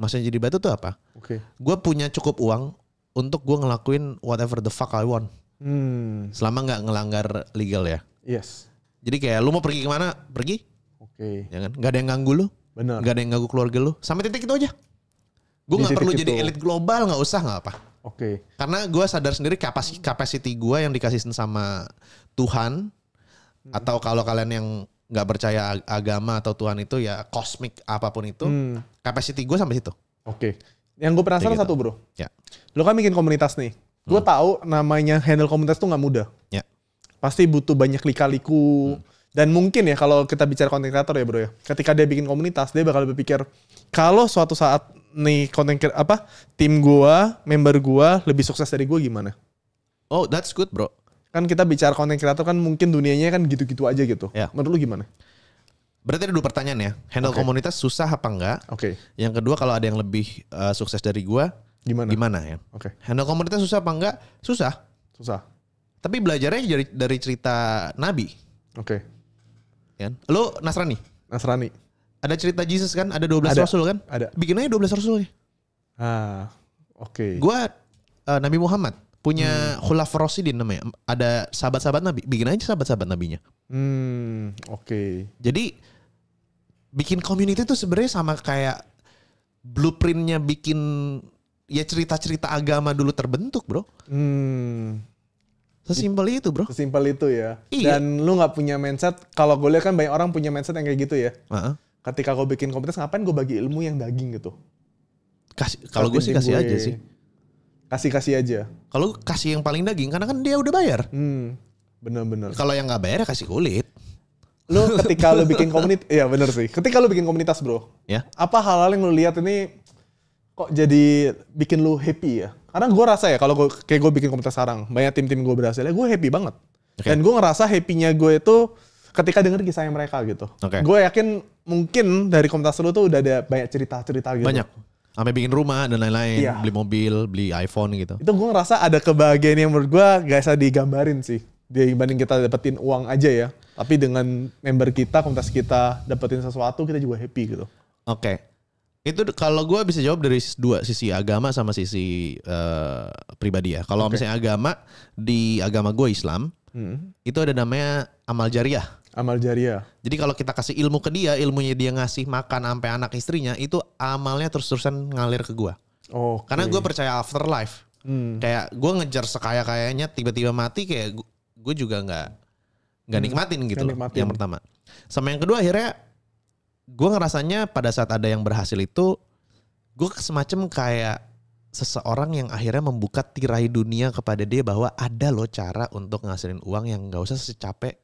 Maksudnya jadi batu tuh apa? Oke. Okay. Gue punya cukup uang untuk gue ngelakuin whatever the fuck I want. Hmm. Selama nggak ngelanggar legal ya. Yes. Jadi kayak lu mau pergi kemana? Pergi. Oke. Okay. Ya kan? Gak ada yang ganggu lu. Benar. Gak ada yang ganggu keluarga lu. Sampai titik itu aja. Gue nggak perlu itu. jadi elit global, nggak usah, nggak apa. Oke. Okay. Karena gue sadar sendiri kapasitas kapasiti gue yang dikasih sama Tuhan hmm. atau kalau kalian yang nggak percaya agama atau Tuhan itu ya kosmik apapun itu hmm. gue sampai situ. Oke. Okay. Yang gue penasaran gitu. satu bro. Ya. Lo kan bikin komunitas nih. Gue hmm. tahu namanya handle komunitas tuh nggak mudah. Ya. Pasti butuh banyak lika-liku. Hmm dan mungkin ya kalau kita bicara konten kreator ya bro ya, ketika dia bikin komunitas dia bakal berpikir kalau suatu saat nih konten apa tim gua, member gua lebih sukses dari gua gimana? Oh, that's good bro. Kan kita bicara konten kreator kan mungkin dunianya kan gitu-gitu aja gitu. Yeah. Menurut lu gimana? Berarti ada dua pertanyaan ya. Handle okay. komunitas susah apa enggak? Oke. Okay. Yang kedua kalau ada yang lebih uh, sukses dari gua gimana? Gimana ya? Oke. Okay. Handle komunitas susah apa enggak? Susah. Susah. Tapi belajarnya dari dari cerita Nabi. Oke. Okay. Ya. Kan? Lu Nasrani? Nasrani. Ada cerita Jesus kan? Ada 12 ada. rasul kan? Ada. Bikin aja 12 rasulnya. Ah, oke. Okay. Gua uh, Nabi Muhammad punya hmm. khulaf rosidin namanya. Ada sahabat-sahabat Nabi. Bikin aja sahabat-sahabat Nabinya. Hmm, oke. Okay. Jadi bikin community itu sebenarnya sama kayak blueprintnya bikin ya cerita-cerita agama dulu terbentuk, bro. Hmm. Sesimpel itu bro. Sesimpel itu ya. Iya. Dan lu gak punya mindset. Kalau gue lihat kan banyak orang punya mindset yang kayak gitu ya. Uh -huh. Ketika gue bikin komunitas ngapain gue bagi ilmu yang daging gitu. Kasih. Kalau gue sih kasih aja sih. Kasih kasih aja. Kalau kasih yang paling daging karena kan dia udah bayar. Hmm. Bener-bener. Kalau yang nggak bayar kasih kulit. Lu ketika lu bikin komunitas, Iya bener sih. Ketika lu bikin komunitas bro. Ya. Apa hal-hal yang lu lihat ini kok jadi bikin lu happy ya? Karena gue rasa ya kalau gue kayak gue bikin komunitas sarang, banyak tim-tim gue berhasil, ya gue happy banget. Okay. Dan gue ngerasa happynya gue itu ketika denger kisahnya mereka gitu. Okay. Gue yakin mungkin dari komunitas lu tuh udah ada banyak cerita-cerita gitu. Banyak. Sampai bikin rumah dan lain-lain, iya. beli mobil, beli iPhone gitu. Itu gue ngerasa ada kebahagiaan yang menurut gue gak bisa digambarin sih. Dibanding kita dapetin uang aja ya. Tapi dengan member kita, komunitas kita dapetin sesuatu, kita juga happy gitu. Oke, itu kalau gue bisa jawab dari dua sisi agama sama sisi uh, pribadi ya. Kalau okay. misalnya agama di agama gue Islam hmm. itu ada namanya amal jariah. Amal jariah. Jadi kalau kita kasih ilmu ke dia, ilmunya dia ngasih makan sampai anak istrinya itu amalnya terus-terusan ngalir ke gue. Oh. Okay. Karena gue percaya afterlife. Hmm. Kayak gue ngejar sekaya kayanya tiba-tiba mati kayak gue juga nggak nggak hmm. nikmatin gitu. loh, nikmatin. Yang pertama. Sama yang kedua akhirnya gue ngerasanya pada saat ada yang berhasil itu gue semacam kayak seseorang yang akhirnya membuka tirai dunia kepada dia bahwa ada loh cara untuk ngasilin uang yang nggak usah secapek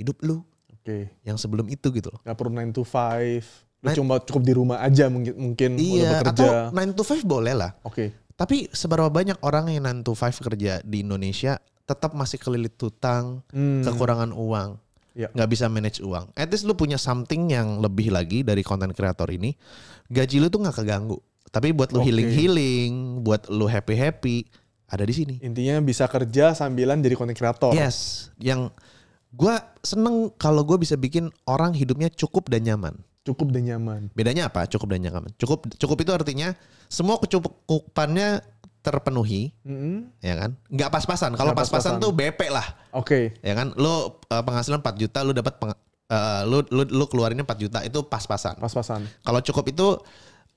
hidup lu. Oke. Okay. Yang sebelum itu gitu loh. Gak perlu 9 to 5. Lu cuma cukup di rumah aja mungkin mungkin iya, bekerja. Atau 9 to 5 boleh lah. Oke. Okay. Tapi seberapa banyak orang yang 9 to 5 kerja di Indonesia tetap masih kelilit hutang, hmm. kekurangan uang yeah. nggak bisa manage uang. At least lu punya something yang lebih lagi dari konten kreator ini. Gaji lu tuh nggak keganggu. Tapi buat lu healing healing healing, buat lu happy happy ada di sini. Intinya bisa kerja sambilan jadi konten kreator. Yes, yang gue seneng kalau gue bisa bikin orang hidupnya cukup dan nyaman. Cukup dan nyaman. Bedanya apa? Cukup dan nyaman. Cukup cukup itu artinya semua kecukupannya terpenuhi, mm-hmm. ya kan? Nggak pas-pasan. Kalau pas-pasan, tuh BP lah. Oke. Okay. Ya kan? Lo uh, eh, penghasilan 4 juta, lo dapat peng- uh, lu, lu lu keluarinnya 4 juta itu pas-pasan. Pas-pasan. Kalau cukup itu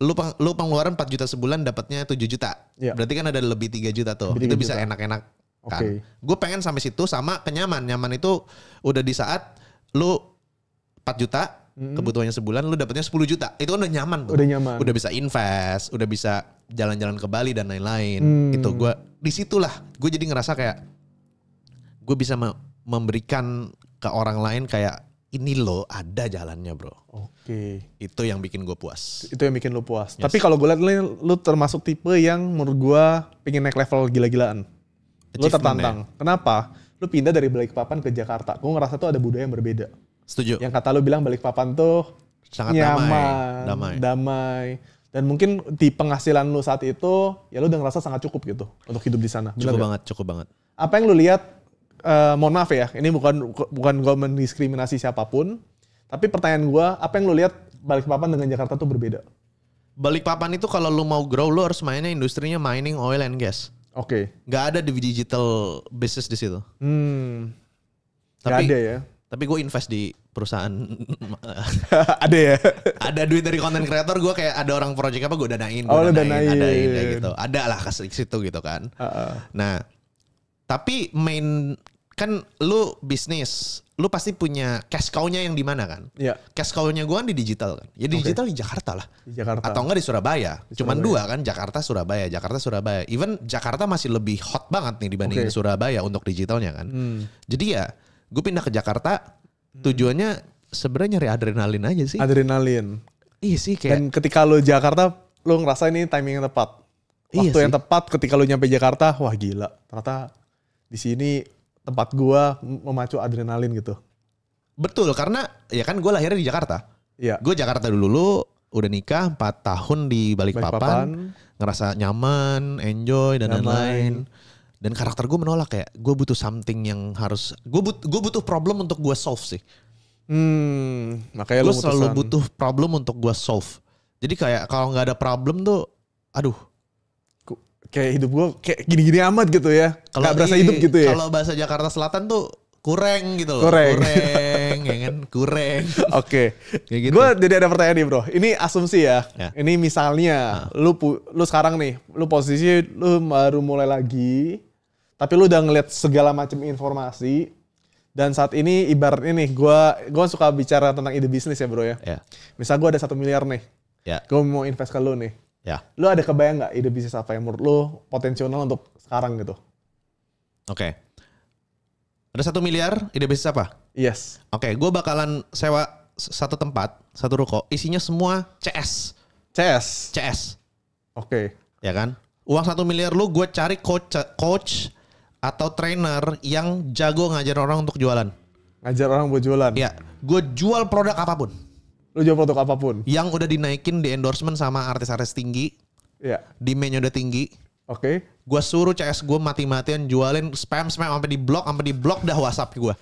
lu peng, lu pengeluaran 4 juta sebulan dapatnya 7 juta. Yeah. Berarti kan ada lebih 3 juta tuh. Lebih itu bisa juta. enak-enak kan. Okay. Gue pengen sampai situ sama kenyaman. Nyaman itu udah di saat lu 4 juta hmm. kebutuhannya sebulan lu dapetnya 10 juta. Itu kan udah nyaman tuh. Udah nyaman. Udah bisa invest, udah bisa jalan-jalan ke Bali dan lain-lain. Hmm. Itu gua disitulah gue jadi ngerasa kayak gue bisa me memberikan ke orang lain kayak ini lo ada jalannya bro. Oke. Okay. Itu yang bikin gue puas. Itu yang bikin lo puas. Yes. Tapi kalau gue liat lu, termasuk tipe yang menurut gue pengen naik level gila-gilaan. Lu tertantang. Ya. Kenapa? Lu pindah dari Balikpapan ke Jakarta. Gue ngerasa tuh ada budaya yang berbeda Setuju. Yang kata lu bilang balik papan tuh sangat nyaman, damai, damai. damai. Dan mungkin di penghasilan lu saat itu ya lu udah ngerasa sangat cukup gitu untuk hidup di sana. cukup banget, cukup banget. Apa yang lu lihat uh, mohon maaf ya, ini bukan bukan gua mendiskriminasi siapapun, tapi pertanyaan gua, apa yang lu lihat Balikpapan dengan Jakarta tuh berbeda? Balikpapan itu kalau lu mau grow, lu harus mainnya industrinya mining, oil and gas. Oke. Okay. Gak ada di digital business di situ. Hmm. Tapi, Gak ada ya. Tapi gue invest di perusahaan ada ya. ada duit dari konten kreator gue kayak ada orang project apa gue danain, gue oh, danain, danain, adain gitu. Ada lah ke situ gitu kan. Uh -uh. Nah, tapi main kan lu bisnis, lu pasti punya cash cow-nya yang di mana kan? ya. Cash cow-nya gue kan di digital kan. Ya di okay. digital di Jakarta lah. Di Jakarta. Atau enggak di Surabaya. Di Surabaya. Cuman dua kan, Jakarta Surabaya, Jakarta Surabaya. Even Jakarta masih lebih hot banget nih dibanding okay. Surabaya untuk digitalnya kan. Hmm. Jadi ya gue pindah ke Jakarta hmm. tujuannya sebenarnya nyari adrenalin aja sih adrenalin iya sih kayak dan ketika lo Jakarta lo ngerasa ini timing yang tepat iya waktu iya yang tepat ketika lo nyampe Jakarta wah gila ternyata di sini tempat gue memacu adrenalin gitu betul karena ya kan gue lahirnya di Jakarta Iya. gue Jakarta dulu lu udah nikah 4 tahun di Balikpapan, Balikpapan. ngerasa nyaman enjoy dan lain-lain lain lain dan karakter gue menolak ya gue butuh something yang harus gue but gue butuh problem untuk gue solve sih hmm makanya gue selalu mutusan. butuh problem untuk gue solve jadi kayak kalau nggak ada problem tuh aduh kayak hidup gue kayak gini-gini amat gitu ya kalau berasa hidup gitu ya kalau bahasa Jakarta Selatan tuh kurang gitu loh kurang kurang ya kan kurang oke okay. gitu gue jadi ada pertanyaan nih bro ini asumsi ya, ya. ini misalnya nah. lu lu sekarang nih lu posisi lu baru mulai lagi tapi lu udah ngeliat segala macam informasi dan saat ini ibarat ini gue gua suka bicara tentang ide bisnis ya bro ya. Yeah. Misal gue ada satu miliar nih, yeah. gue mau invest ke lu nih. Yeah. Lu ada kebayang nggak ide bisnis apa yang menurut lu potensial untuk sekarang gitu? Oke. Okay. Ada satu miliar ide bisnis apa? Yes. Oke, okay, gue bakalan sewa satu tempat, satu ruko, isinya semua CS. CS. CS. Oke. Okay. Ya kan? Uang satu miliar lu gue cari coach coach atau trainer yang jago ngajar orang untuk jualan. Ngajar orang buat jualan. Iya, gue jual produk apapun. Lu jual produk apapun. Yang udah dinaikin di endorsement sama artis-artis tinggi. Iya. Di menu udah tinggi. Oke. Okay. Gue suruh CS gue mati-matian jualin spam spam sampai di blok sampai di blok dah WhatsApp gue.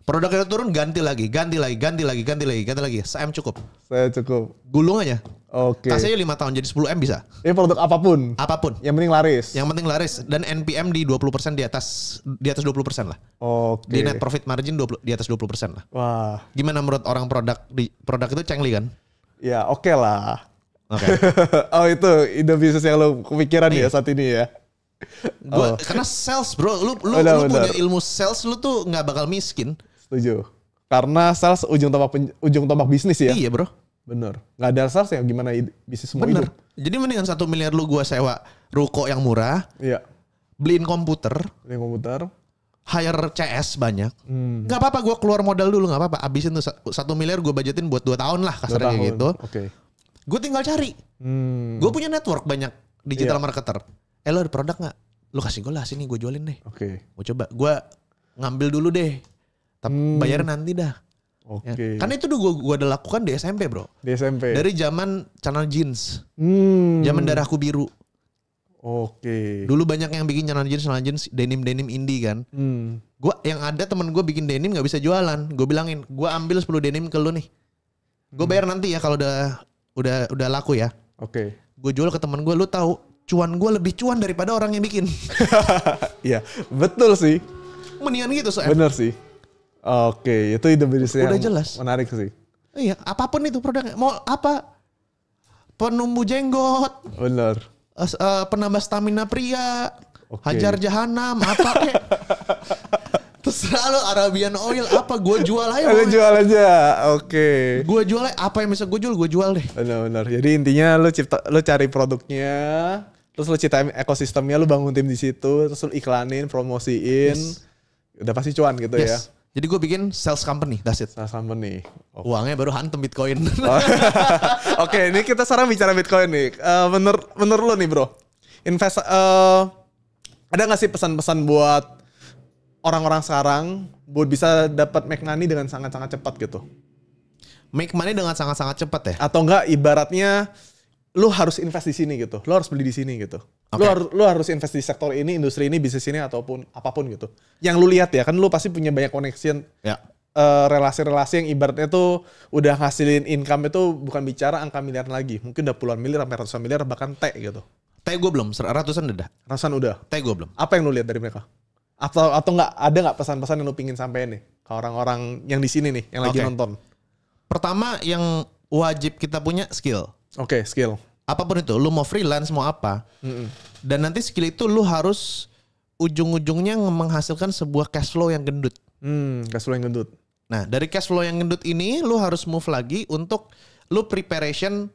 Produknya turun ganti lagi, ganti lagi, ganti lagi, ganti lagi, ganti lagi. Saya cukup. Saya cukup. Gulung aja. Oke. Okay. Tasnya lima tahun jadi 10 M bisa. Ini produk apapun. Apapun. Yang penting laris. Yang penting laris dan NPM di 20% di atas di atas 20% lah. Oke. Okay. Di net profit margin 20 di atas 20% lah. Wah. Gimana menurut orang produk di produk itu cengli kan? Ya, oke okay lah. Oke. Okay. oh, itu ide bisnis yang lo kepikiran ya iya. saat ini ya. Gua, oh. karena sales, Bro. Lu lu, benar, lu benar. punya ilmu sales lu tuh nggak bakal miskin. Setuju. Karena sales ujung tombak ujung tombak bisnis ya. Iya, Bro Bener. Nggak ada SARS ya gimana bisnis semua Bener. hidup. Jadi mendingan satu miliar lu gue sewa ruko yang murah. Iya. Beliin komputer. Beliin komputer. Hire CS banyak. Hmm. Gak apa-apa gue keluar modal dulu gak apa-apa. Abisin tuh satu miliar gue budgetin buat dua tahun lah kasarnya tahun. gitu. Oke. Okay. Gue tinggal cari. Hmm. Gue punya network banyak digital iya. marketer. Eh lo ada produk gak? Lo kasih gue lah sini gue jualin deh. Oke. Okay. Gue coba. Gue ngambil dulu deh. Tapi hmm. bayar nanti dah Oke. Okay. Ya. Karena itu dulu gua gua udah lakukan di SMP, Bro. Di SMP. Dari zaman channel jeans. Hmm. Zaman darahku biru. Oke. Okay. Dulu banyak yang bikin channel jeans, channel jeans denim-denim indie kan. Hmm. Gua yang ada teman gue bikin denim nggak bisa jualan. Gue bilangin, gua ambil 10 denim ke lu nih. Gue hmm. bayar nanti ya kalau udah udah udah laku ya. Oke. Okay. Gue jual ke teman gue, lu tahu cuan gue lebih cuan daripada orang yang bikin. Iya, betul sih. Mendingan gitu soalnya. Bener sih. Oke, itu ide bisnisnya Udah yang jelas. menarik sih. Iya, apapun itu produknya. Mau apa? Penumbuh jenggot. Benar. Uh, penambah stamina pria. Okay. Hajar jahanam, apa kek. Terus lo Arabian oil apa gue jual aja. Gue jual aja. Oke. Okay. Gue jual aja. apa yang bisa gue jual gue jual deh. Benar benar. Jadi intinya lo cipta lo cari produknya, terus lo ciptain ekosistemnya, lo bangun tim di situ, terus lo iklanin, promosiin. Yes. Udah pasti cuan gitu ya. yes. ya. Jadi gue bikin sales company, that's it. Sales company. Okay. Oh. Uangnya baru hantem Bitcoin. Oh. Oke, okay, ini kita sekarang bicara Bitcoin nih. Uh, bener, bener lo nih bro. Invest, uh, ada gak sih pesan-pesan buat orang-orang sekarang buat bisa dapat make money dengan sangat-sangat cepat gitu? Make money dengan sangat-sangat cepat ya? Atau enggak ibaratnya lo harus invest di sini gitu, lo harus beli di sini gitu. Okay. Lu harus lu harus invest di sektor ini, industri ini, bisnis ini ataupun apapun gitu. Yang lu lihat ya, kan lu pasti punya banyak connection. Ya. Uh, relasi-relasi yang ibaratnya tuh udah hasilin income itu bukan bicara angka miliar lagi, mungkin udah puluhan miliar sampai ratusan miliar bahkan T gitu. T gue belum, ratusan udah. Ratusan udah. T gue belum. Apa yang lu lihat dari mereka? Atau atau nggak ada nggak pesan-pesan yang lu pingin sampein nih ke orang-orang yang di sini nih yang lagi okay. nonton? Pertama yang wajib kita punya skill. Oke, okay, skill apapun itu lu mau freelance mau apa mm -mm. dan nanti skill itu lu harus ujung-ujungnya menghasilkan sebuah cash flow yang gendut mm, cash flow yang gendut nah dari cash flow yang gendut ini lu harus move lagi untuk lu preparation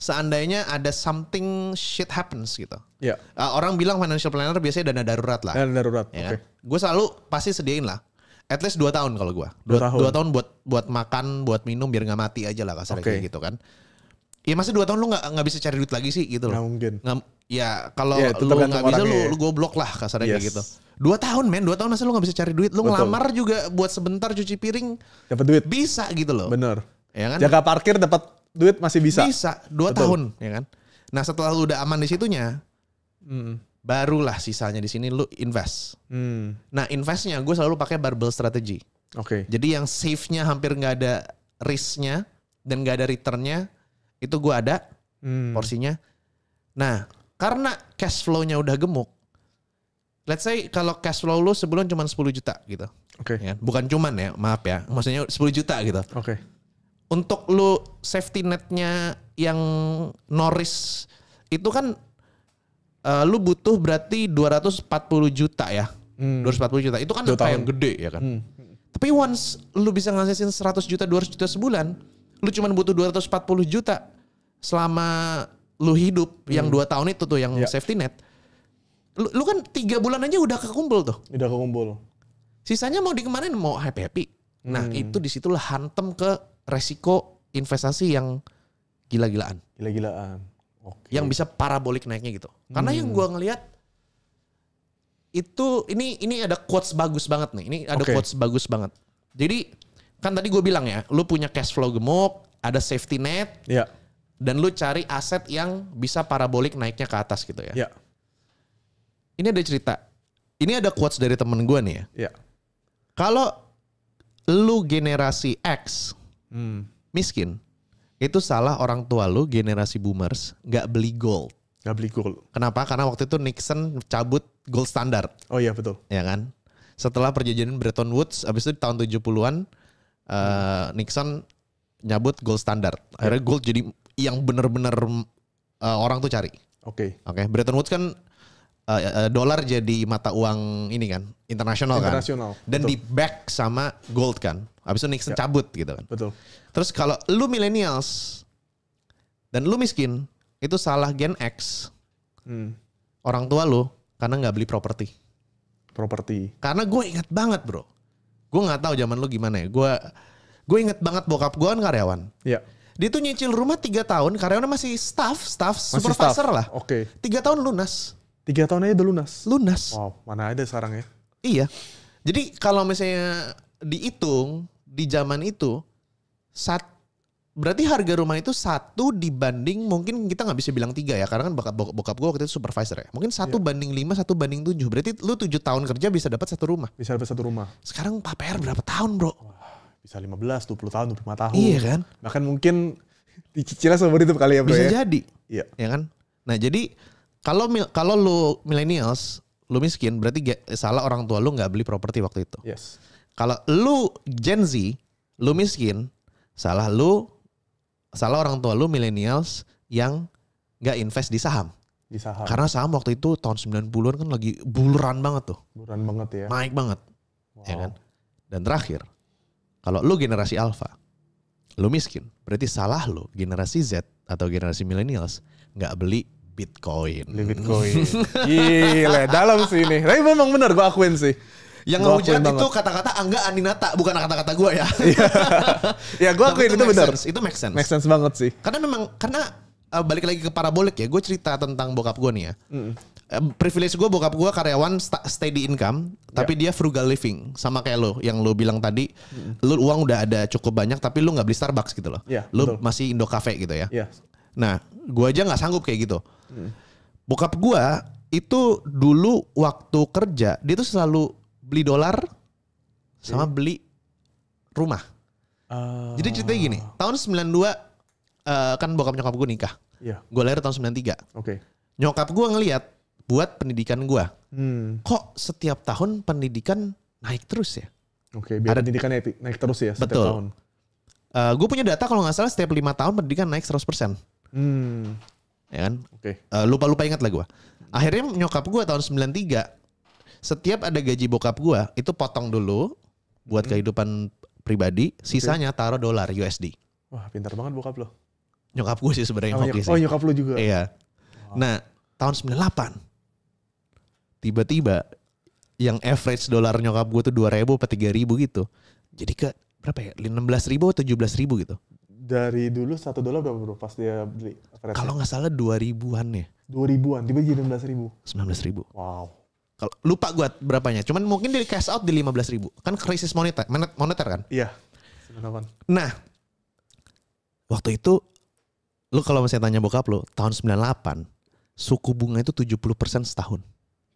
seandainya ada something shit happens gitu. Yeah. Ya. Uh, orang bilang financial planner biasanya dana darurat lah. Ya, dana darurat. Ya okay. Kan? Gue selalu pasti sediain lah. At least dua tahun kalau gue. Dua tahun. Dua tahun buat buat makan, buat minum biar nggak mati aja lah kasarnya okay. gitu kan. Ya masa dua tahun lu nggak nggak bisa cari duit lagi sih gitu loh. Nggak mungkin. Nggak, ya kalau ya, lu nggak bisa lu, ya. lu goblok lah kasarnya yes. kayak gitu. Dua tahun men, dua tahun masa lu nggak bisa cari duit, lu Betul. ngelamar juga buat sebentar cuci piring. Dapat duit. Bisa gitu loh. Bener. Ya kan? Jaga parkir dapat duit masih bisa. Bisa, dua tahun ya kan. Nah setelah lu udah aman di situnya, hmm. barulah sisanya di sini lu invest. Hmm. Nah investnya gue selalu pakai barbell strategy. Oke. Okay. Jadi yang safe-nya hampir nggak ada risk-nya dan gak ada return-nya itu gue ada hmm. porsinya. Nah, karena cash flow-nya udah gemuk, let's say kalau cash flow lu sebulan cuma 10 juta gitu. Oke. Okay. Ya, kan? bukan cuman ya, maaf ya. Maksudnya 10 juta gitu. Oke. Okay. Untuk lu safety net-nya yang noris itu kan uh, lu butuh berarti 240 juta ya. Hmm. 240 juta. Itu kan apa yang gede ya kan. Hmm. Tapi once lu bisa ngasihin 100 juta, 200 juta sebulan, Lu cuma butuh 240 juta selama lu hidup hmm. yang dua tahun itu tuh yang ya. safety net. Lu, lu kan tiga bulan aja udah kekumpul tuh. Udah kekumpul. Sisanya mau di kemarin mau happy-happy. Nah, hmm. itu disitulah hantem ke resiko investasi yang gila-gilaan. Gila-gilaan. Okay. Yang bisa parabolik naiknya gitu. Karena yang hmm. gua ngelihat itu ini ini ada quotes bagus banget nih. Ini ada okay. quotes bagus banget. Jadi kan tadi gue bilang ya, lu punya cash flow gemuk, ada safety net, ya. dan lu cari aset yang bisa parabolik naiknya ke atas gitu ya. ya. Ini ada cerita. Ini ada quotes dari temen gue nih ya. ya. Kalau lu generasi X hmm. miskin, itu salah orang tua lu generasi boomers nggak beli gold. Nggak beli gold. Kenapa? Karena waktu itu Nixon cabut gold standar. Oh iya betul. Ya kan? Setelah perjanjian Bretton Woods, abis itu di tahun 70-an, uh, Nixon nyabut gold standard. Akhirnya gold jadi yang benar-benar uh, eh, orang tuh cari. Oke. Okay. Oke. Okay. Bretton Woods kan uh, uh, dolar jadi mata uang ini kan internasional kan. Internasional. Dan di back sama gold kan. Habis itu Nixon yeah. cabut gitu kan. Betul. Terus kalau lu millennials dan lu miskin itu salah Gen X. Hmm. Orang tua lu karena nggak beli properti. Properti. Karena gue ingat banget bro gue nggak tahu zaman lu gimana ya gue gue inget banget bokap gue kan karyawan Iya. dia tuh nyicil rumah tiga tahun karyawannya masih staff staff Masih supervisor staff. lah Oke. tiga tahun lunas Tiga tahun aja udah lunas. lunas Wow, mana ada sekarang ya? iya jadi kalau misalnya dihitung di zaman itu satu berarti harga rumah itu satu dibanding mungkin kita nggak bisa bilang tiga ya karena kan bokap bokap, gue waktu itu supervisor ya mungkin satu yeah. banding lima satu banding tujuh berarti lu tujuh tahun kerja bisa dapat satu rumah bisa dapat satu rumah sekarang papr berapa tahun bro bisa lima belas 15, puluh tahun, 25 tahun. Iya kan? Bahkan mungkin dicicilnya seumur itu kali ya bro Bisa ya? jadi. Iya. Ya kan? Nah jadi kalau kalau lu millennials, lu miskin berarti gak, salah orang tua lu nggak beli properti waktu itu. Yes. Kalau lu Gen Z, lu miskin, salah lu salah orang tua lu millennials yang nggak invest di saham. Di saham. Karena saham waktu itu tahun 90-an kan lagi buluran banget tuh. Buluran banget ya. Naik banget. Ya wow. Ya kan? Dan terakhir, kalau lu generasi alpha, lu miskin. Berarti salah lu generasi Z atau generasi millennials nggak beli Bitcoin. Beli Bitcoin. Gile, dalam sih ini. Tapi memang benar gue akuin sih. Yang ngehujat itu kata-kata Angga Aninata bukan kata-kata gue ya. Iya. ya gue akuin itu, itu benar. Itu make sense. Make sense banget sih. Karena memang karena uh, balik lagi ke parabolik ya. Gue cerita tentang bokap gue nih ya. Mm. privilege gue bokap gue karyawan steady income ya. tapi dia frugal living sama kayak lo yang lo bilang tadi mm. lo uang udah ada cukup banyak tapi lo nggak beli Starbucks gitu loh yeah, lo betul. masih Indo Cafe gitu ya yeah. nah gue aja nggak sanggup kayak gitu mm. bokap gue itu dulu waktu kerja dia tuh selalu beli dolar sama hmm. beli rumah. Uh. Jadi ceritanya gini, tahun 92 uh, eh, kan bokap nyokap gue nikah. Yeah. Gue lahir tahun 93. Oke. Okay. Nyokap gue ngeliat buat pendidikan gue. Hmm. Kok setiap tahun pendidikan naik terus ya? Oke, okay, biar Ada, pendidikan naik, naik terus ya setiap betul. tahun. Uh, eh, gue punya data kalau nggak salah setiap lima tahun pendidikan naik 100%. Hmm. Ya kan? Oke. Okay. Uh, eh, lupa-lupa ingat lah gue. Akhirnya nyokap gue tahun 93 setiap ada gaji bokap gua itu potong dulu buat hmm. kehidupan pribadi, sisanya taruh dolar USD. Wah, pintar banget bokap lo. Nyokap gua sih sebenarnya oh, fokus Oh, nyokap lo juga. Iya. Wow. Nah, tahun 98 tiba-tiba yang average dolar nyokap gua tuh 2000 tiga 3000 gitu. Jadi ke berapa ya? 16 ribu atau 17 ribu gitu. Dari dulu satu dolar berapa bro pas dia beli? Kalau nggak salah dua an ya. 2000-an, tiba tiba jadi 16 ribu. 19 ribu. Wow. Kalau lupa gue berapanya. Cuman mungkin dia cash out di 15 ribu. Kan krisis moneter, moneter kan? Iya. Nah, waktu itu lu kalau misalnya tanya bokap lu, tahun 98 suku bunga itu 70% setahun.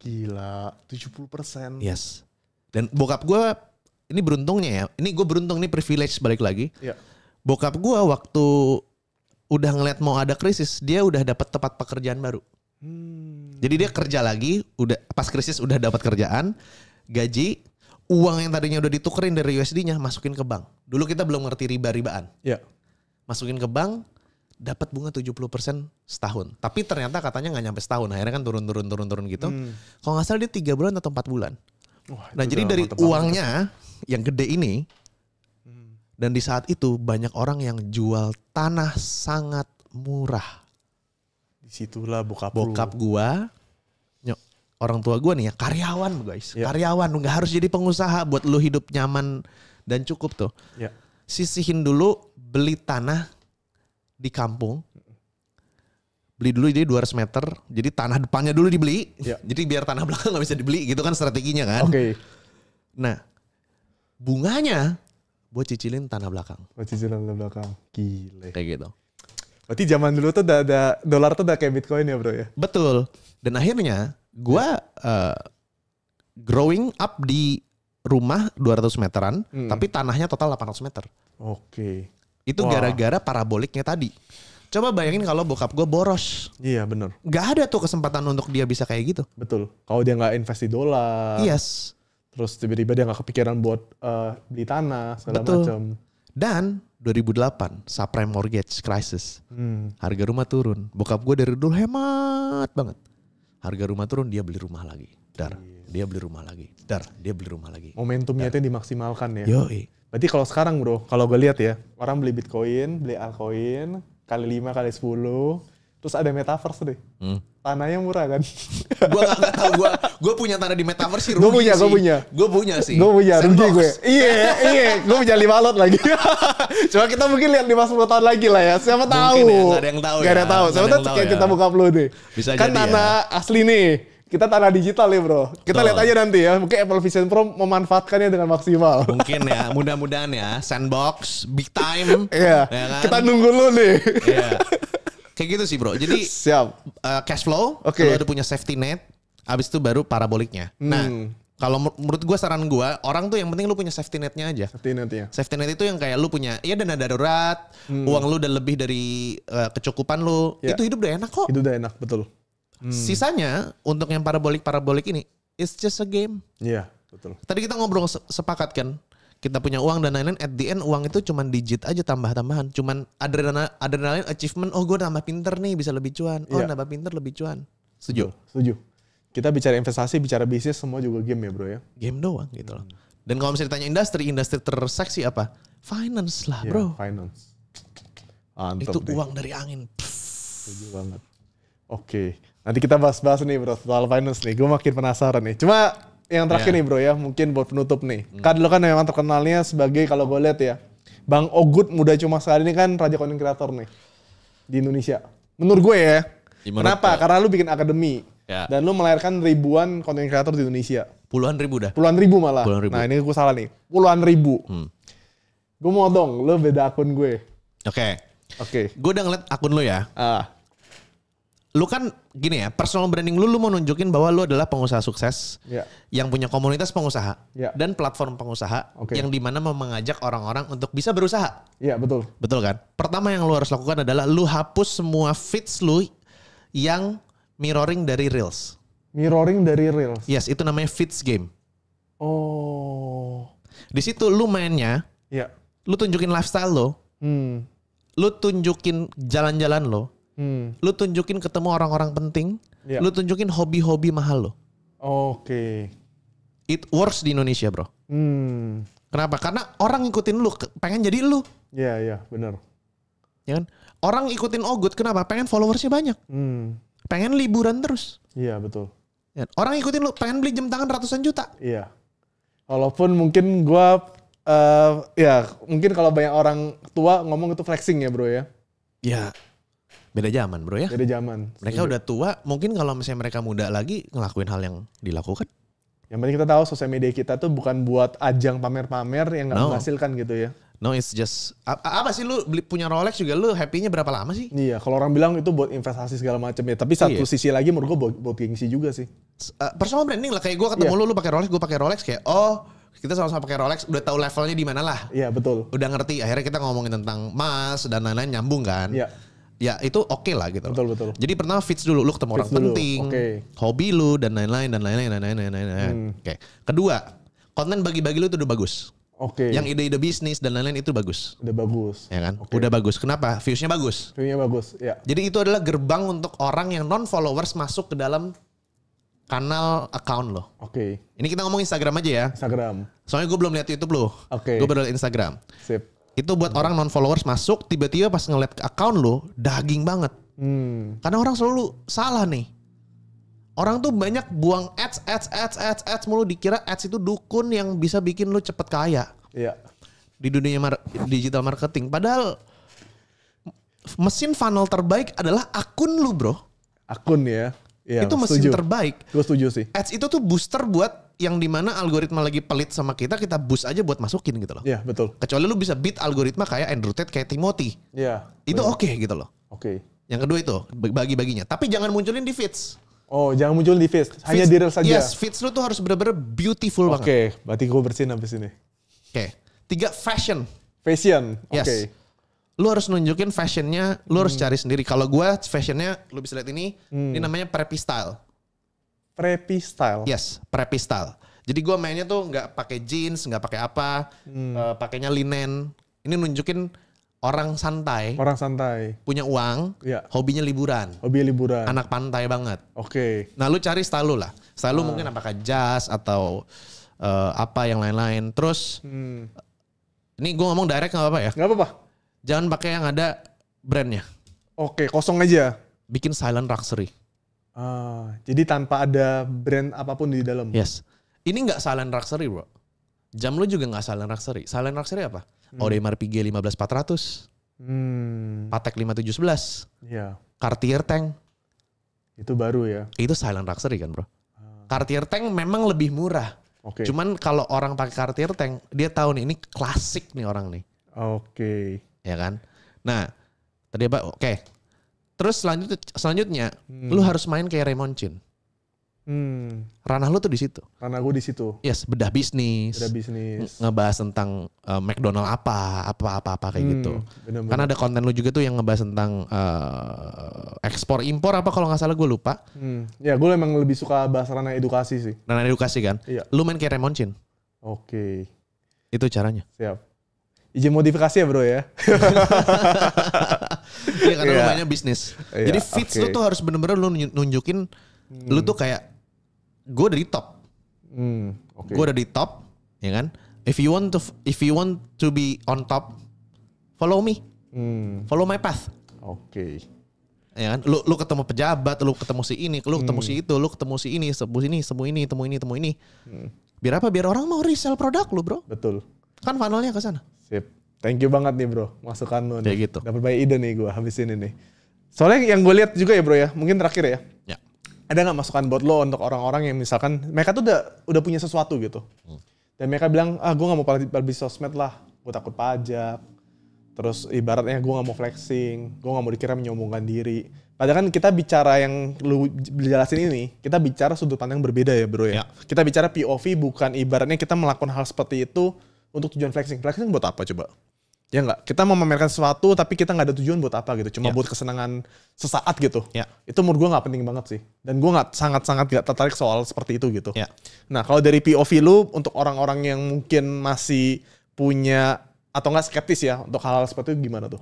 Gila, 70%. Yes. Dan bokap gue ini beruntungnya ya. Ini gue beruntung ini privilege balik lagi. Iya. Bokap gue waktu udah ngeliat mau ada krisis, dia udah dapat tempat pekerjaan baru. Hmm. Jadi dia kerja lagi, udah pas krisis udah dapat kerjaan, gaji, uang yang tadinya udah ditukerin dari USD-nya masukin ke bank. Dulu kita belum ngerti riba-ribaan. Iya. Masukin ke bank, dapat bunga 70% setahun. Tapi ternyata katanya nggak nyampe setahun. Akhirnya kan turun turun turun turun gitu. Hmm. Kalau nggak salah dia 3 bulan atau 4 bulan. Wah, nah, jadi dari uangnya itu. yang gede ini hmm. dan di saat itu banyak orang yang jual tanah sangat murah situlah bokap bokap gua nyok orang tua gua nih ya karyawan guys yeah. karyawan nggak harus jadi pengusaha buat lu hidup nyaman dan cukup tuh yeah. sisihin dulu beli tanah di kampung beli dulu jadi 200 meter jadi tanah depannya dulu dibeli yeah. jadi biar tanah belakang nggak bisa dibeli gitu kan strateginya kan oke okay. nah bunganya buat cicilin tanah belakang buat cicilin tanah belakang gile kayak gitu Berarti zaman dulu tuh udah ada dolar tuh udah kayak Bitcoin ya, Bro ya. Betul. Dan akhirnya gua uh, growing up di rumah 200 meteran, hmm. tapi tanahnya total 800 meter. Oke. Okay. Itu gara-gara paraboliknya tadi. Coba bayangin kalau bokap gue boros. Iya bener. Gak ada tuh kesempatan untuk dia bisa kayak gitu. Betul. Kalau dia gak invest di dolar. Yes. Terus tiba-tiba dia gak kepikiran buat uh, beli tanah segala macam. Dan 2008 subprime mortgage crisis. Hmm. Harga rumah turun. Bokap gue dari dulu hemat banget. Harga rumah turun dia beli rumah lagi. Dar, yes. Iya. dia beli rumah lagi. Dar, dia beli rumah lagi. Momentumnya itu dimaksimalkan ya. Yoi. Berarti kalau sekarang bro, kalau gue lihat ya, orang beli Bitcoin, beli Altcoin, kali 5, kali 10, terus ada metaverse deh. Hmm tanahnya murah kan? gue gak, gak tau, gue gue punya tanah di metaverse sih. Gue punya, gue punya. Gue punya sih. Gue punya, rugi gue. Iya, iya. Gue punya lima lot lagi. Coba kita mungkin lihat lima sepuluh tahun lagi lah ya. Siapa tahu? ya, gak ada yang tahu. Gak ada ya. tahu. Siapa tahu kayak kita ya. buka upload deh. Bisa kan jadi ya. tanah ya. asli nih. Kita tanah digital ya bro. Kita Tuh. lihat aja nanti ya. Mungkin Apple Vision Pro memanfaatkannya dengan maksimal. Mungkin ya. Mudah-mudahan ya. Sandbox, big time. Iya. Ya kan? Kita nunggu lu nih. Iya. Kayak gitu sih bro. Jadi siap. Uh, cash flow, okay. kalau ada punya safety net, abis itu baru paraboliknya. Nah, hmm. Nah, kalau menurut gue saran gue orang tuh yang penting lu punya safety netnya aja safety netnya safety net itu yang kayak lu punya ya dana darurat hmm. uang lu udah lebih dari uh, kecukupan lu yeah. itu hidup udah enak kok itu udah enak betul hmm. sisanya untuk yang parabolik parabolik ini it's just a game iya betul tadi kita ngobrol sepakat kan kita punya uang dan lain-lain at the end uang itu cuman digit aja tambah-tambahan cuman adrenalin lain achievement oh gue nambah pinter nih bisa lebih cuan oh yeah. nambah pinter lebih cuan setuju setuju kita bicara investasi bicara bisnis semua juga game ya bro ya game doang gitu loh hmm. dan kalau misalnya ditanya industri industri terseksi apa finance lah iya, bro yeah, finance Antep itu deh. uang dari angin setuju banget oke okay. nanti kita bahas-bahas nih bro soal finance nih gue makin penasaran nih cuma yang terakhir yeah. nih bro ya, mungkin buat penutup nih. Hmm. Kan lo kan memang terkenalnya sebagai kalau gue lihat ya, Bang Ogut muda cuma sekali ini kan raja konten kreator nih di Indonesia. Menurut gue ya. Menurut Kenapa? Ya. Karena lu bikin akademi ya. dan lu melahirkan ribuan konten kreator di Indonesia. Puluhan ribu dah. Puluhan ribu malah. Puluhan ribu. Nah ini gue salah nih. Puluhan ribu. Hmm. Gue mau dong, lo beda akun gue. Oke. Okay. Oke. Okay. Gue udah ngeliat akun lo ya. Ah lu kan gini ya personal branding lu lu mau nunjukin bahwa lu adalah pengusaha sukses yeah. yang punya komunitas pengusaha yeah. dan platform pengusaha okay. yang dimana mau mengajak orang-orang untuk bisa berusaha. Iya betul. Betul kan? Pertama yang lu harus lakukan adalah lu hapus semua feeds lu yang mirroring dari reels. Mirroring dari reels. Yes, itu namanya feeds game. Oh. Di situ lu mainnya. Iya. Lu tunjukin lifestyle lo. Hmm. Lu tunjukin jalan-jalan lo Hmm. Lu tunjukin ketemu orang-orang penting. Yeah. Lu tunjukin hobi-hobi mahal lo. Oke. Okay. It works di Indonesia, bro. Hmm. Kenapa? Karena orang ngikutin lu, pengen jadi lu. Iya, yeah, iya, yeah, benar. Ya kan? Orang ikutin Ogut, oh kenapa? Pengen followersnya banyak. Hmm. Pengen liburan terus. Iya, yeah, betul. Ya, kan? orang ngikutin lu, pengen beli jam tangan ratusan juta. Iya. Yeah. Walaupun mungkin gua uh, ya mungkin kalau banyak orang tua ngomong itu flexing ya, bro ya. Ya, Beda zaman bro ya. Beda zaman. Mereka sejujur. Iya. udah tua, mungkin kalau misalnya mereka muda lagi ngelakuin hal yang dilakukan. Yang penting kita tahu sosial media kita tuh bukan buat ajang pamer-pamer yang nggak no. menghasilkan gitu ya. No, it's just apa sih lu beli punya Rolex juga lu happynya berapa lama sih? Iya, kalau orang bilang itu buat investasi segala macam ya, tapi satu iya. sisi lagi menurut gua buat, buat gengsi juga sih. Uh, personal branding lah kayak gua ketemu yeah. lu lu pakai Rolex, gua pakai Rolex kayak oh kita sama-sama pakai Rolex udah tahu levelnya di mana lah. Iya, betul. Udah ngerti akhirnya kita ngomongin tentang emas dan lain-lain nyambung kan? Iya ya itu oke okay lah gitu. Betul betul. Jadi pertama fits dulu, lu ketemu fits orang dulu. penting, okay. hobi lu dan lain-lain dan lain-lain dan lain-lain. Hmm. Oke. Okay. Kedua, konten bagi-bagi lu itu udah bagus. Oke. Okay. Yang ide-ide bisnis dan lain-lain itu bagus. Udah bagus. Ya kan? Okay. Udah bagus. Kenapa? Viewsnya bagus. Viewsnya bagus. Ya. Jadi itu adalah gerbang untuk orang yang non followers masuk ke dalam kanal account lo. Oke. Okay. Ini kita ngomong Instagram aja ya. Instagram. Soalnya gue belum lihat YouTube lo. Oke. Okay. Gue baru Instagram. Sip itu buat hmm. orang non followers masuk tiba-tiba pas ngeliat ke account lo daging banget hmm. karena orang selalu salah nih orang tuh banyak buang ads ads ads ads ads mulu dikira ads itu dukun yang bisa bikin lo cepet kaya iya. di dunia mar digital marketing padahal mesin funnel terbaik adalah akun lu bro akun ya, ya itu mesin setuju. terbaik gue setuju sih ads itu tuh booster buat yang dimana algoritma lagi pelit sama kita kita bus aja buat masukin gitu loh. Iya betul. Kecuali lu bisa beat algoritma kayak Andrew Tate kayak Timothy. Iya. itu oke okay, gitu loh. Oke. Okay. Yang kedua itu bagi-baginya. Tapi jangan munculin di feeds. Oh, jangan munculin di feeds. Hanya di saja. Yes, feeds lu tuh harus bener-bener beautiful okay, banget. Oke, berarti gue bersihin habis ini. Oke. Okay. Tiga, fashion. Fashion, oke. Yes. Lu harus nunjukin fashionnya, lu hmm. harus cari sendiri. Kalau gua fashionnya, lu bisa lihat ini, hmm. ini namanya preppy style. Preppy style. Yes, preppy style. Jadi gue mainnya tuh nggak pakai jeans, nggak pakai apa, hmm. uh, pakainya linen. Ini nunjukin orang santai. Orang santai. Punya uang, ya. hobinya liburan. Hobi liburan. Anak pantai banget. Oke. Okay. Nah lu cari style lu lah. Style ah. mungkin apakah jas atau uh, apa yang lain-lain. Terus hmm. ini gue ngomong direct nggak apa-apa ya? Nggak apa-apa. Jangan pakai yang ada brandnya. Oke, okay, kosong aja. Bikin silent luxury. Uh, jadi tanpa ada brand apapun di dalam. Yes. Ini nggak silent luxury bro. Jam lu juga nggak silent luxury. Silent luxury apa? Hmm. Audemars Piguet 15400. Hmm. Patek 5711. Iya. Cartier Tank. Itu baru ya. Itu silent luxury kan bro. Uh. Cartier Tank memang lebih murah. Okay. Cuman kalau orang pakai Cartier Tank, dia tahu nih ini klasik nih orang nih. Oke. Okay. Ya kan? Nah, tadi apa? Oke, okay. Terus selanjutnya, selanjutnya hmm. lu harus main kayak Raymond Chin. Hmm. Ranah lu tuh di situ. Ranah gue di situ. Yes, bedah bisnis. Bedah bisnis. Ngebahas tentang uh, McDonald apa, apa apa apa kayak hmm, gitu. Bener -bener. Karena ada konten lu juga tuh yang ngebahas tentang uh, ekspor impor apa kalau nggak salah gue lupa. Hmm. Ya, gue emang lebih suka bahas ranah edukasi sih. Ranah edukasi kan? Iya. Lu main kayak Raymond Chin. Oke. Okay. Itu caranya. Siap izin modifikasi ya bro ya. Iya karena yeah. lumayan bisnis. Yeah, Jadi fits okay. lu tuh harus bener-bener lu nunjukin hmm. lu tuh kayak gue dari top. Hmm, okay. Gue dari top, ya kan? If you want to if you want to be on top, follow me. Hmm. Follow my path. Oke. Okay. Ya kan? Lu lu ketemu pejabat, lu ketemu si ini, lu ketemu hmm. si itu, lu ketemu si ini, sebut ini, temu ini, temu ini, temu ini. Hmm. Biar apa? Biar orang mau resell produk lu, Bro. Betul. Kan funnelnya ke sana. Sip. Thank you banget nih bro, masukan lu nih. gitu. Dapat banyak ide nih gue habis ini nih. Soalnya yang gue lihat juga ya bro ya, mungkin terakhir ya. Ya. Ada nggak masukan buat lo untuk orang-orang yang misalkan mereka tuh udah udah punya sesuatu gitu, hmm. dan mereka bilang ah gue gak mau publish sosmed lah, gue takut pajak. Terus ibaratnya gue gak mau flexing, gue gak mau dikira menyombongkan diri. Padahal kan kita bicara yang lu jelasin ini, kita bicara sudut pandang berbeda ya bro ya. ya. Kita bicara POV bukan ibaratnya kita melakukan hal seperti itu untuk tujuan flexing. Flexing buat apa coba? Ya enggak, kita mau memamerkan sesuatu tapi kita nggak ada tujuan buat apa gitu, cuma yeah. buat kesenangan sesaat gitu. Yeah. Itu menurut gue nggak penting banget sih, dan gua nggak sangat-sangat nggak tertarik soal seperti itu gitu. Yeah. Nah kalau dari POV lu untuk orang-orang yang mungkin masih punya atau nggak skeptis ya untuk hal-hal seperti itu gimana tuh?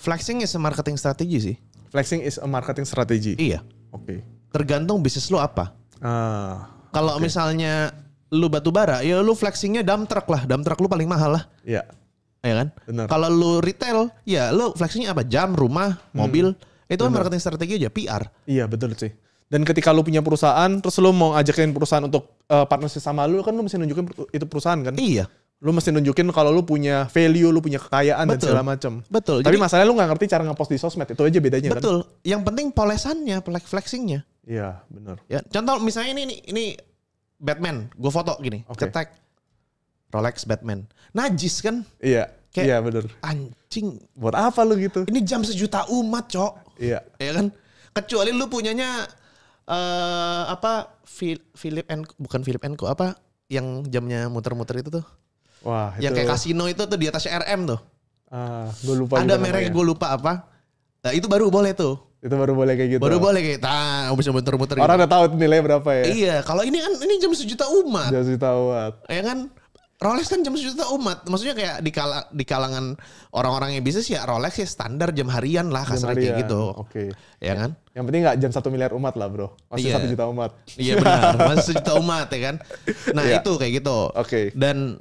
Flexing is a marketing strategy sih. Flexing is a marketing strategy. Iya. Oke. Okay. Tergantung bisnis lu apa. Ah. Kalau okay. misalnya lu batu bara, ya lu flexingnya dump truck lah, dump truck lu paling mahal lah. Iya. Iya kan? Kalau lu retail, ya lu flexingnya apa? Jam, rumah, hmm. mobil. Hmm. Itu kan marketing strategi aja, PR. Iya, betul sih. Dan ketika lu punya perusahaan, terus lu mau ngajakin perusahaan untuk uh, partnership sama lu, kan lu mesti nunjukin itu perusahaan kan? Iya. Lu mesti nunjukin kalau lu punya value, lu punya kekayaan Betul. dan segala macam. Betul. Tapi Jadi, masalahnya lu gak ngerti cara ngepost di sosmed, itu aja bedanya betul. kan? Betul. Yang penting polesannya, flexingnya. Iya, benar. Ya, contoh misalnya ini ini, ini Batman, gue foto gini, okay. cetek Rolex Batman. Najis kan? Iya. Kayak iya bener. Anjing. Buat apa lu gitu? Ini jam sejuta umat, Cok. Iya. Iya kan? Kecuali lu punyanya uh, apa Philip and bukan Philip and apa yang jamnya muter-muter itu tuh. Wah, yang itu. kayak kasino itu tuh di atas RM tuh. Ah, gue lupa. Ada merek gue lupa apa. Nah, itu baru boleh tuh. Itu baru boleh kayak gitu. Baru boleh kayak tah, bisa muter-muter. Orang gitu. udah tahu nilai berapa ya? Iya, kalau ini kan ini jam sejuta umat. Jam sejuta umat. Ya kan Rolex kan jam sejuta umat. Maksudnya kayak di, kal di kalangan orang-orang yang bisnis ya Rolex ya standar jam harian lah kasarnya kayak gitu. Oke. Okay. Ya kan? Yang penting nggak jam satu miliar umat lah bro. Masih iya. satu iya. juta umat. Iya benar. Masih sejuta umat ya kan. Nah iya. itu kayak gitu. Oke. Okay. Dan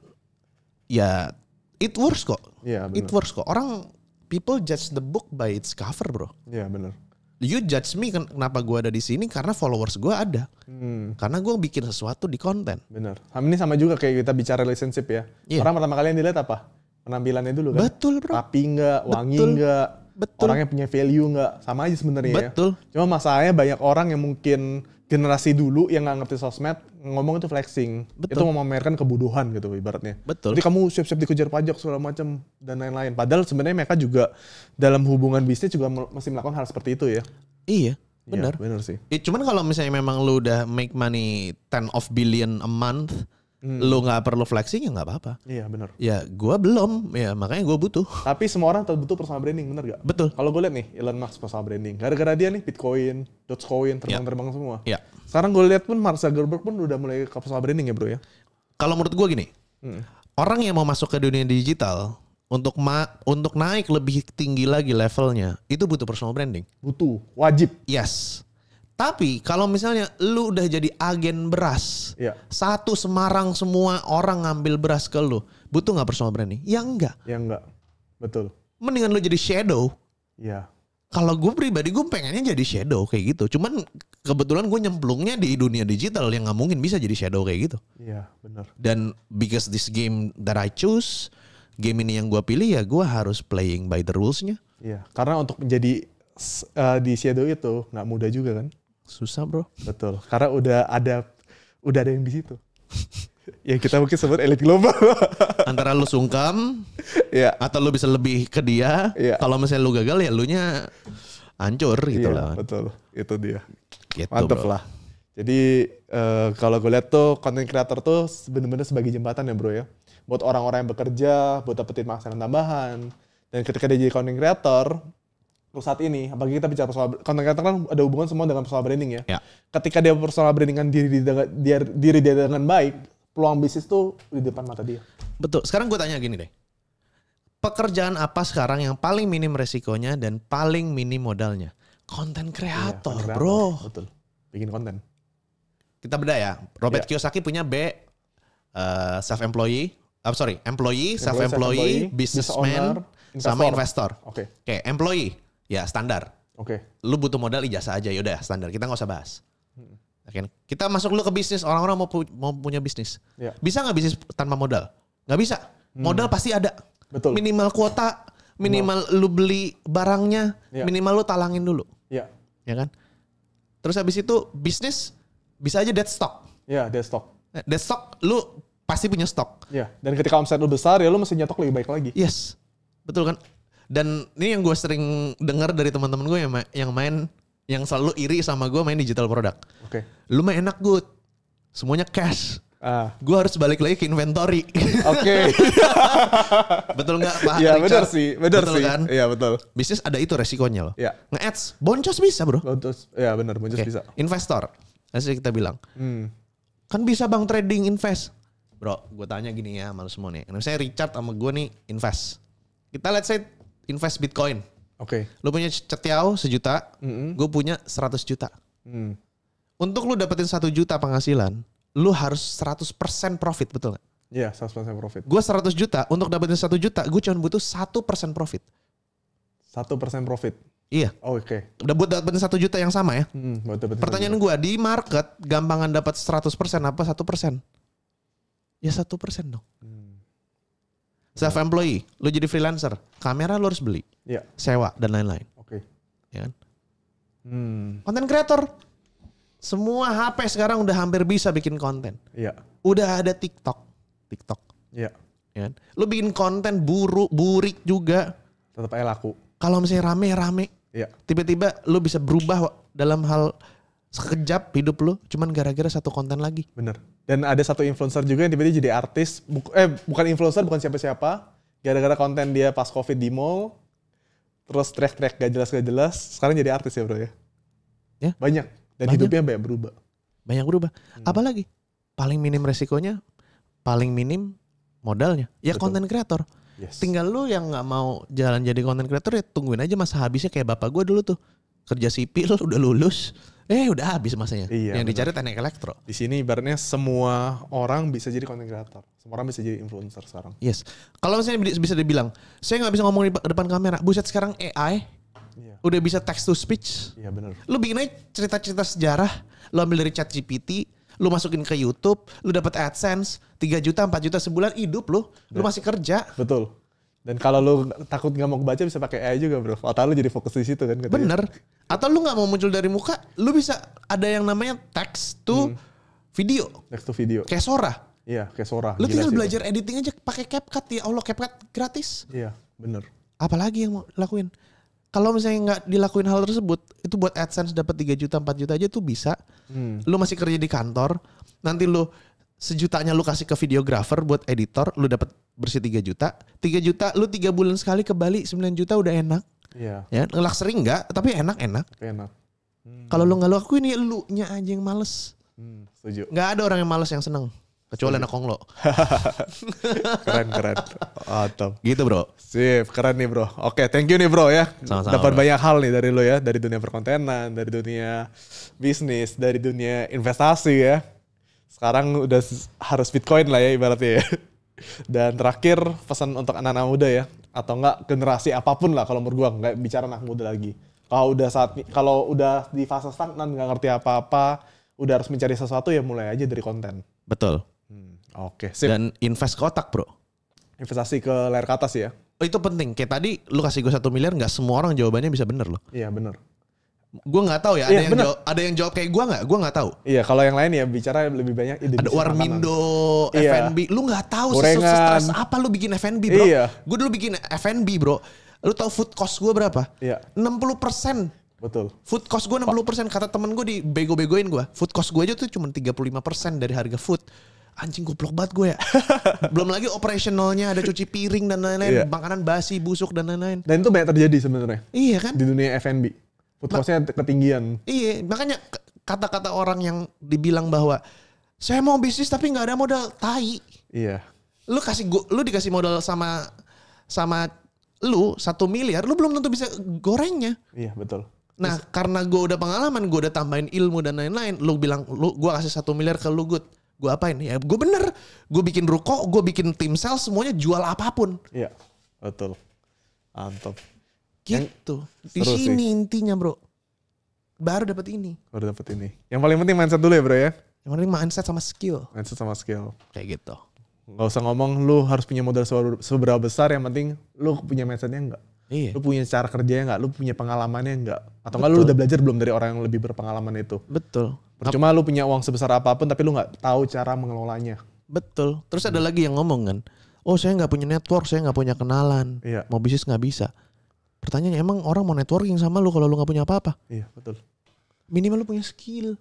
ya it works kok. Iya bener It works kok. Orang people judge the book by its cover bro. Iya benar you judge me kenapa gua ada di sini karena followers gua ada hmm. karena gua bikin sesuatu di konten benar ini sama juga kayak kita bicara relationship ya yeah. orang pertama kali yang dilihat apa penampilannya dulu kan. Betul bro. Tapi nggak, wangi nggak, betul. orangnya punya value nggak, sama aja sebenarnya. Ya. Betul. Cuma masalahnya banyak orang yang mungkin generasi dulu yang nggak ngerti sosmed ngomong itu flexing, betul. itu memamerkan kebodohan gitu ibaratnya. Betul. Jadi kamu siap-siap dikejar pajak segala macam dan lain-lain. Padahal sebenarnya mereka juga dalam hubungan bisnis juga masih melakukan hal seperti itu ya. Iya. iya benar. Ya, benar sih. Ya, cuman kalau misalnya memang lu udah make money 10 of billion a month, hmm. lu nggak perlu flexing ya nggak apa-apa. Iya benar. Ya gue belum, ya makanya gue butuh. Tapi semua orang butuh personal branding, bener gak? Betul. Kalau gue lihat nih Elon Musk personal branding, gara-gara dia nih Bitcoin, Dogecoin ya. terbang-terbang semua. Iya. Yeah. Sekarang gue lihat pun Mark Zuckerberg pun udah mulai ke personal branding ya bro ya. Kalau menurut gue gini, hmm. orang yang mau masuk ke dunia digital untuk ma untuk naik lebih tinggi lagi levelnya itu butuh personal branding. Butuh, wajib. Yes. Tapi kalau misalnya lu udah jadi agen beras, ya. satu Semarang semua orang ngambil beras ke lu, butuh nggak personal branding? Ya enggak. Ya enggak, betul. Mendingan lu jadi shadow. Iya. Kalau gue pribadi gue pengennya jadi shadow kayak gitu. Cuman kebetulan gue nyemplungnya di dunia digital yang nggak mungkin bisa jadi shadow kayak gitu. Iya benar. Dan because this game that I choose, game ini yang gue pilih ya gue harus playing by the rulesnya. Iya. Karena untuk menjadi uh, eh, di shadow itu nggak mudah juga kan? susah bro betul karena udah ada udah ada yang di situ ya kita mungkin sebut elit global antara lu sungkam ya atau lu bisa lebih ke dia ya. kalau misalnya lu gagal ya lu nya hancur gitu ya, lah betul itu dia gitu, mantep bro. lah jadi uh, kalau gue lihat tuh konten kreator tuh bener-bener sebagai jembatan ya bro ya. Buat orang-orang yang bekerja, buat dapetin makanan tambahan. Dan ketika dia jadi konten kreator, saat ini, apalagi kita bicara soal konten kreator kan ada hubungan semua dengan personal branding ya. ya. Ketika dia personal brandingan diri dia, dia, diri dia dengan baik, peluang bisnis tuh di depan mata dia. Betul. Sekarang gue tanya gini deh. Pekerjaan apa sekarang yang paling minim resikonya dan paling minim modalnya? Konten iya, kreator, iya, bro. Betul. Bikin konten. Kita beda ya. Robert yeah. Kiyosaki punya B uh, eh, self employee, uh, eh, sorry, employee, self employee, businessman, sama investor. Oke. Okay. Oke, okay, employee ya standar. Oke. Okay. Lu butuh modal ijazah aja, ya udah standar. Kita nggak usah bahas. Hmm. Kita masuk lu ke bisnis. Orang-orang mau, pu mau punya bisnis. Yeah. Bisa nggak bisnis tanpa modal? Nggak bisa. Hmm. Modal pasti ada. Betul. Minimal kuota, minimal no. lu beli barangnya, yeah. minimal lu talangin dulu. Iya. Yeah. Ya kan? Terus habis itu bisnis bisa aja dead stock. Iya, dead stock. Nah, dead stock lu pasti punya stok. Iya. Dan ketika omset lu besar ya lu mesti nyetok lebih baik lagi. Yes. Betul kan? Dan ini yang gue sering dengar dari teman-teman gue yang, ma yang main yang selalu iri sama gue main digital product. Oke. Okay. Lu main enak good. Semuanya cash. Ah. Gue harus balik lagi ke inventory. Oke. Okay. betul nggak Pak? Iya benar sih, betul sih. Kan? Iya betul. Bisnis ada itu resikonya loh. Iya. Nge-ads, boncos bisa bro. Boncos, iya benar, boncos okay. bisa. Investor, asli kita bilang. Hmm. Kan bisa bang trading invest. Bro, gue tanya gini ya malu semua nih. Misalnya Richard sama gue nih invest. Kita let's say invest Bitcoin. Oke. Okay. Lu punya cetiau sejuta, mm -hmm. gue punya 100 juta. Mm. Untuk lu dapetin satu juta penghasilan, lu harus 100% profit, betul gak? Iya, yeah, 100% profit. Gue 100 juta, untuk dapetin satu juta, gue cuma butuh 1% profit. 1% profit? Iya. Oh, Oke. Okay. Udah buat dapetin satu juta yang sama ya? Mm, buat dapetin Pertanyaan gue, di market, gampangan dapat 100% apa 1%? Ya 1% dong. Mm self employee, lu jadi freelancer, kamera lu harus beli, yeah. sewa dan lain-lain. Oke. Okay. Ya kan? Hmm. Konten creator, semua HP sekarang udah hampir bisa bikin konten. Iya. Udah ada TikTok, TikTok. Iya. Ya kan? Lu bikin konten buruk, burik juga. Tetap aja laku. Kalau misalnya rame-rame. Iya. Tiba-tiba lu bisa berubah dalam hal sekejap hidup lu cuman gara-gara satu konten lagi. Bener. Dan ada satu influencer juga yang tiba-tiba jadi artis, bu eh bukan influencer, bukan siapa-siapa, gara-gara konten dia pas covid di mall, terus trek-trek gak jelas gak jelas, sekarang jadi artis ya bro ya. Ya. Banyak. Dan banyak. hidupnya banyak berubah. Banyak berubah. Hmm. Apalagi paling minim resikonya, paling minim modalnya. Ya konten kreator. Yes. Tinggal lu yang nggak mau jalan jadi konten kreator ya tungguin aja masa habisnya kayak bapak gue dulu tuh kerja sipil udah lulus eh udah habis masanya. Iya, yang bener. dicari teknik elektro. Di sini ibaratnya semua orang bisa jadi content creator, semua orang bisa jadi influencer sekarang. Yes. Kalau misalnya bisa dibilang, saya nggak bisa ngomong di depan kamera. Buset sekarang AI iya. udah bisa text to speech. Iya benar. Lu bikin aja cerita-cerita sejarah, lu ambil dari chat GPT, lu masukin ke YouTube, lu dapat AdSense, 3 juta, 4 juta sebulan hidup lu, lu iya. masih kerja. Betul. Dan kalau lu takut nggak mau kebaca bisa pakai AI juga bro. Atau lu jadi fokus di situ kan. Katanya. Bener. Atau lu nggak mau muncul dari muka, lu bisa ada yang namanya text to hmm. video. Text to video. Kayak Sora. Iya, kayak Sora. Lu tinggal belajar itu. editing aja pakai CapCut ya Allah CapCut gratis. Iya, bener. Apalagi yang mau lakuin? Kalau misalnya nggak dilakuin hal tersebut, itu buat AdSense dapat 3 juta, 4 juta aja tuh bisa. Hmm. Lu masih kerja di kantor, nanti lu sejutanya lu kasih ke videographer buat editor, lu dapat bersih 3 juta. 3 juta lu 3 bulan sekali ke Bali 9 juta udah enak. Iya. Yeah. Ya, ngelak sering nggak, tapi enak-enak. Enak. Hmm. Kalau lu nggak aku ini ya lu nya aja yang males. Hmm, setuju. Nggak ada orang yang males yang seneng. Kecuali anak konglo. keren keren. Atau gitu bro. Sip, keren nih bro. Oke, thank you nih bro ya. sama Dapat banyak hal nih dari lo ya, dari dunia perkontenan, dari dunia bisnis, dari dunia investasi ya sekarang udah harus Bitcoin lah ya ibaratnya ya. Dan terakhir pesan untuk anak-anak muda ya atau enggak generasi apapun lah kalau menurut gua nggak bicara anak muda lagi. Kalau udah saat kalau udah di fase stagnan nggak ngerti apa-apa, udah harus mencari sesuatu ya mulai aja dari konten. Betul. Hmm, Oke. Okay, Dan invest ke otak bro. Investasi ke layar ke atas ya. Oh, itu penting. Kayak tadi lu kasih gue satu miliar, nggak semua orang jawabannya bisa bener loh. Iya bener. Gue nggak tahu ya, ada iya, yang jawab, ada yang jawab kayak gue nggak? Gue nggak tahu. Iya, kalau yang lain ya bicara lebih banyak Ada Warmindo, iya. FNB. Lu nggak tahu stres apa lu bikin FNB, Bro. Iya. Gue dulu bikin FNB, Bro. Lu tahu food cost gue berapa? Iya. persen Betul. Food cost gue persen kata temen gue di bego-begoin gue. Food cost gue aja tuh cuma tiga puluh lima persen dari harga food anjing goblok banget gue ya. Belum lagi operasionalnya ada cuci piring dan lain-lain, iya. makanan basi, busuk dan lain-lain. Dan itu banyak terjadi sebenarnya. Iya kan? Di dunia F&B. Food costnya ketinggian. Iya, makanya kata-kata orang yang dibilang bahwa saya mau bisnis tapi nggak ada modal tai. Iya. Lu kasih gua, lu dikasih modal sama sama lu satu miliar, lu belum tentu bisa gorengnya. Iya betul. Nah Is karena gue udah pengalaman, gue udah tambahin ilmu dan lain-lain. Lu bilang lu gue kasih satu miliar ke lu gue Gue apain? Ya gue bener. Gue bikin ruko, gue bikin tim sales, semuanya jual apapun. Iya betul. Mantap. Gitu. Di sini sih. intinya, Bro. Baru dapat ini. Baru dapat ini. Yang paling penting mindset dulu ya, Bro ya. Yang penting mindset sama skill. Mindset sama skill. Kayak gitu. Gak usah ngomong lu harus punya modal seberapa besar, yang penting lu punya mindsetnya enggak. Iya. Lu punya cara kerjanya enggak, lu punya pengalamannya enggak. Atau enggak lu udah belajar belum dari orang yang lebih berpengalaman itu. Betul. cuma lu punya uang sebesar apapun tapi lu nggak tahu cara mengelolanya. Betul. Terus ada hmm. lagi yang ngomong kan, oh saya nggak punya network, saya nggak punya kenalan, iya. mau bisnis nggak bisa. Pertanyaannya emang orang mau networking sama lu kalau lu nggak punya apa-apa? Iya betul. Minimal lu punya skill.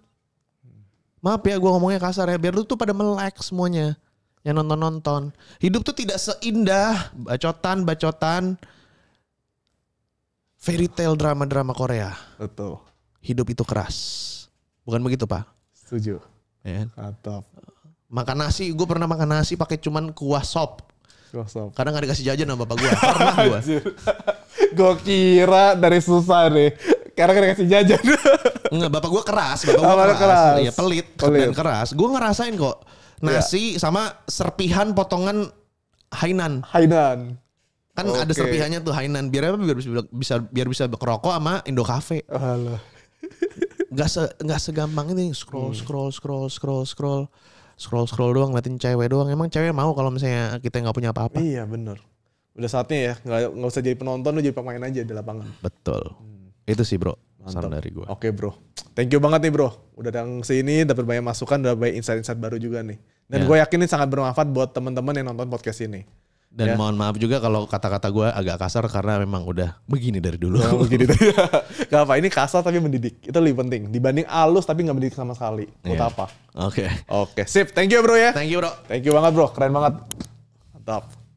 Maaf ya gue ngomongnya kasar ya. Biar lu tuh pada melek semuanya yang nonton-nonton. Hidup tuh tidak seindah bacotan-bacotan fairy tale drama-drama Korea. Betul. Hidup itu keras. Bukan begitu pak? Setuju. Ya. Kan? Mantap. Makan nasi, gue pernah makan nasi pakai cuman kuah sop. Kuah sop. Karena gak dikasih jajan sama bapak gue. Pernah gue. gue kira dari susah nih. Karena kan kasih jajan. Enggak, bapak gue keras, bapak gue keras. keras. Ya, pelit, pelit. dan keras. Gue ngerasain kok iya. nasi ya. sama serpihan potongan Hainan. Hainan. Kan okay. ada serpihannya tuh Hainan. Biar apa? Biar bisa biar bisa berkerokok sama Indo Cafe. Alah. gak se gak segampang ini scroll hmm. scroll scroll scroll scroll scroll scroll doang ngeliatin cewek doang emang cewek mau kalau misalnya kita nggak punya apa-apa iya bener udah saatnya ya nggak nggak usah jadi penonton lu jadi pemain aja di lapangan betul hmm. itu sih bro Mantap. dari gue oke okay, bro thank you banget nih bro udah datang sini dapat banyak masukan dapat banyak insight-insight baru juga nih dan yeah. gue yakin ini sangat bermanfaat buat teman-teman yang nonton podcast ini dan ya. mohon maaf juga kalau kata-kata gue agak kasar karena memang udah begini dari dulu. Nah, begini dari, gak apa, ini kasar tapi mendidik. Itu lebih penting. Dibanding alus tapi nggak mendidik sama sekali. Buat iya. apa. Oke. Okay. Oke, okay. sip. Thank you bro ya. Thank you bro. Thank you banget bro. Keren banget. Mantap.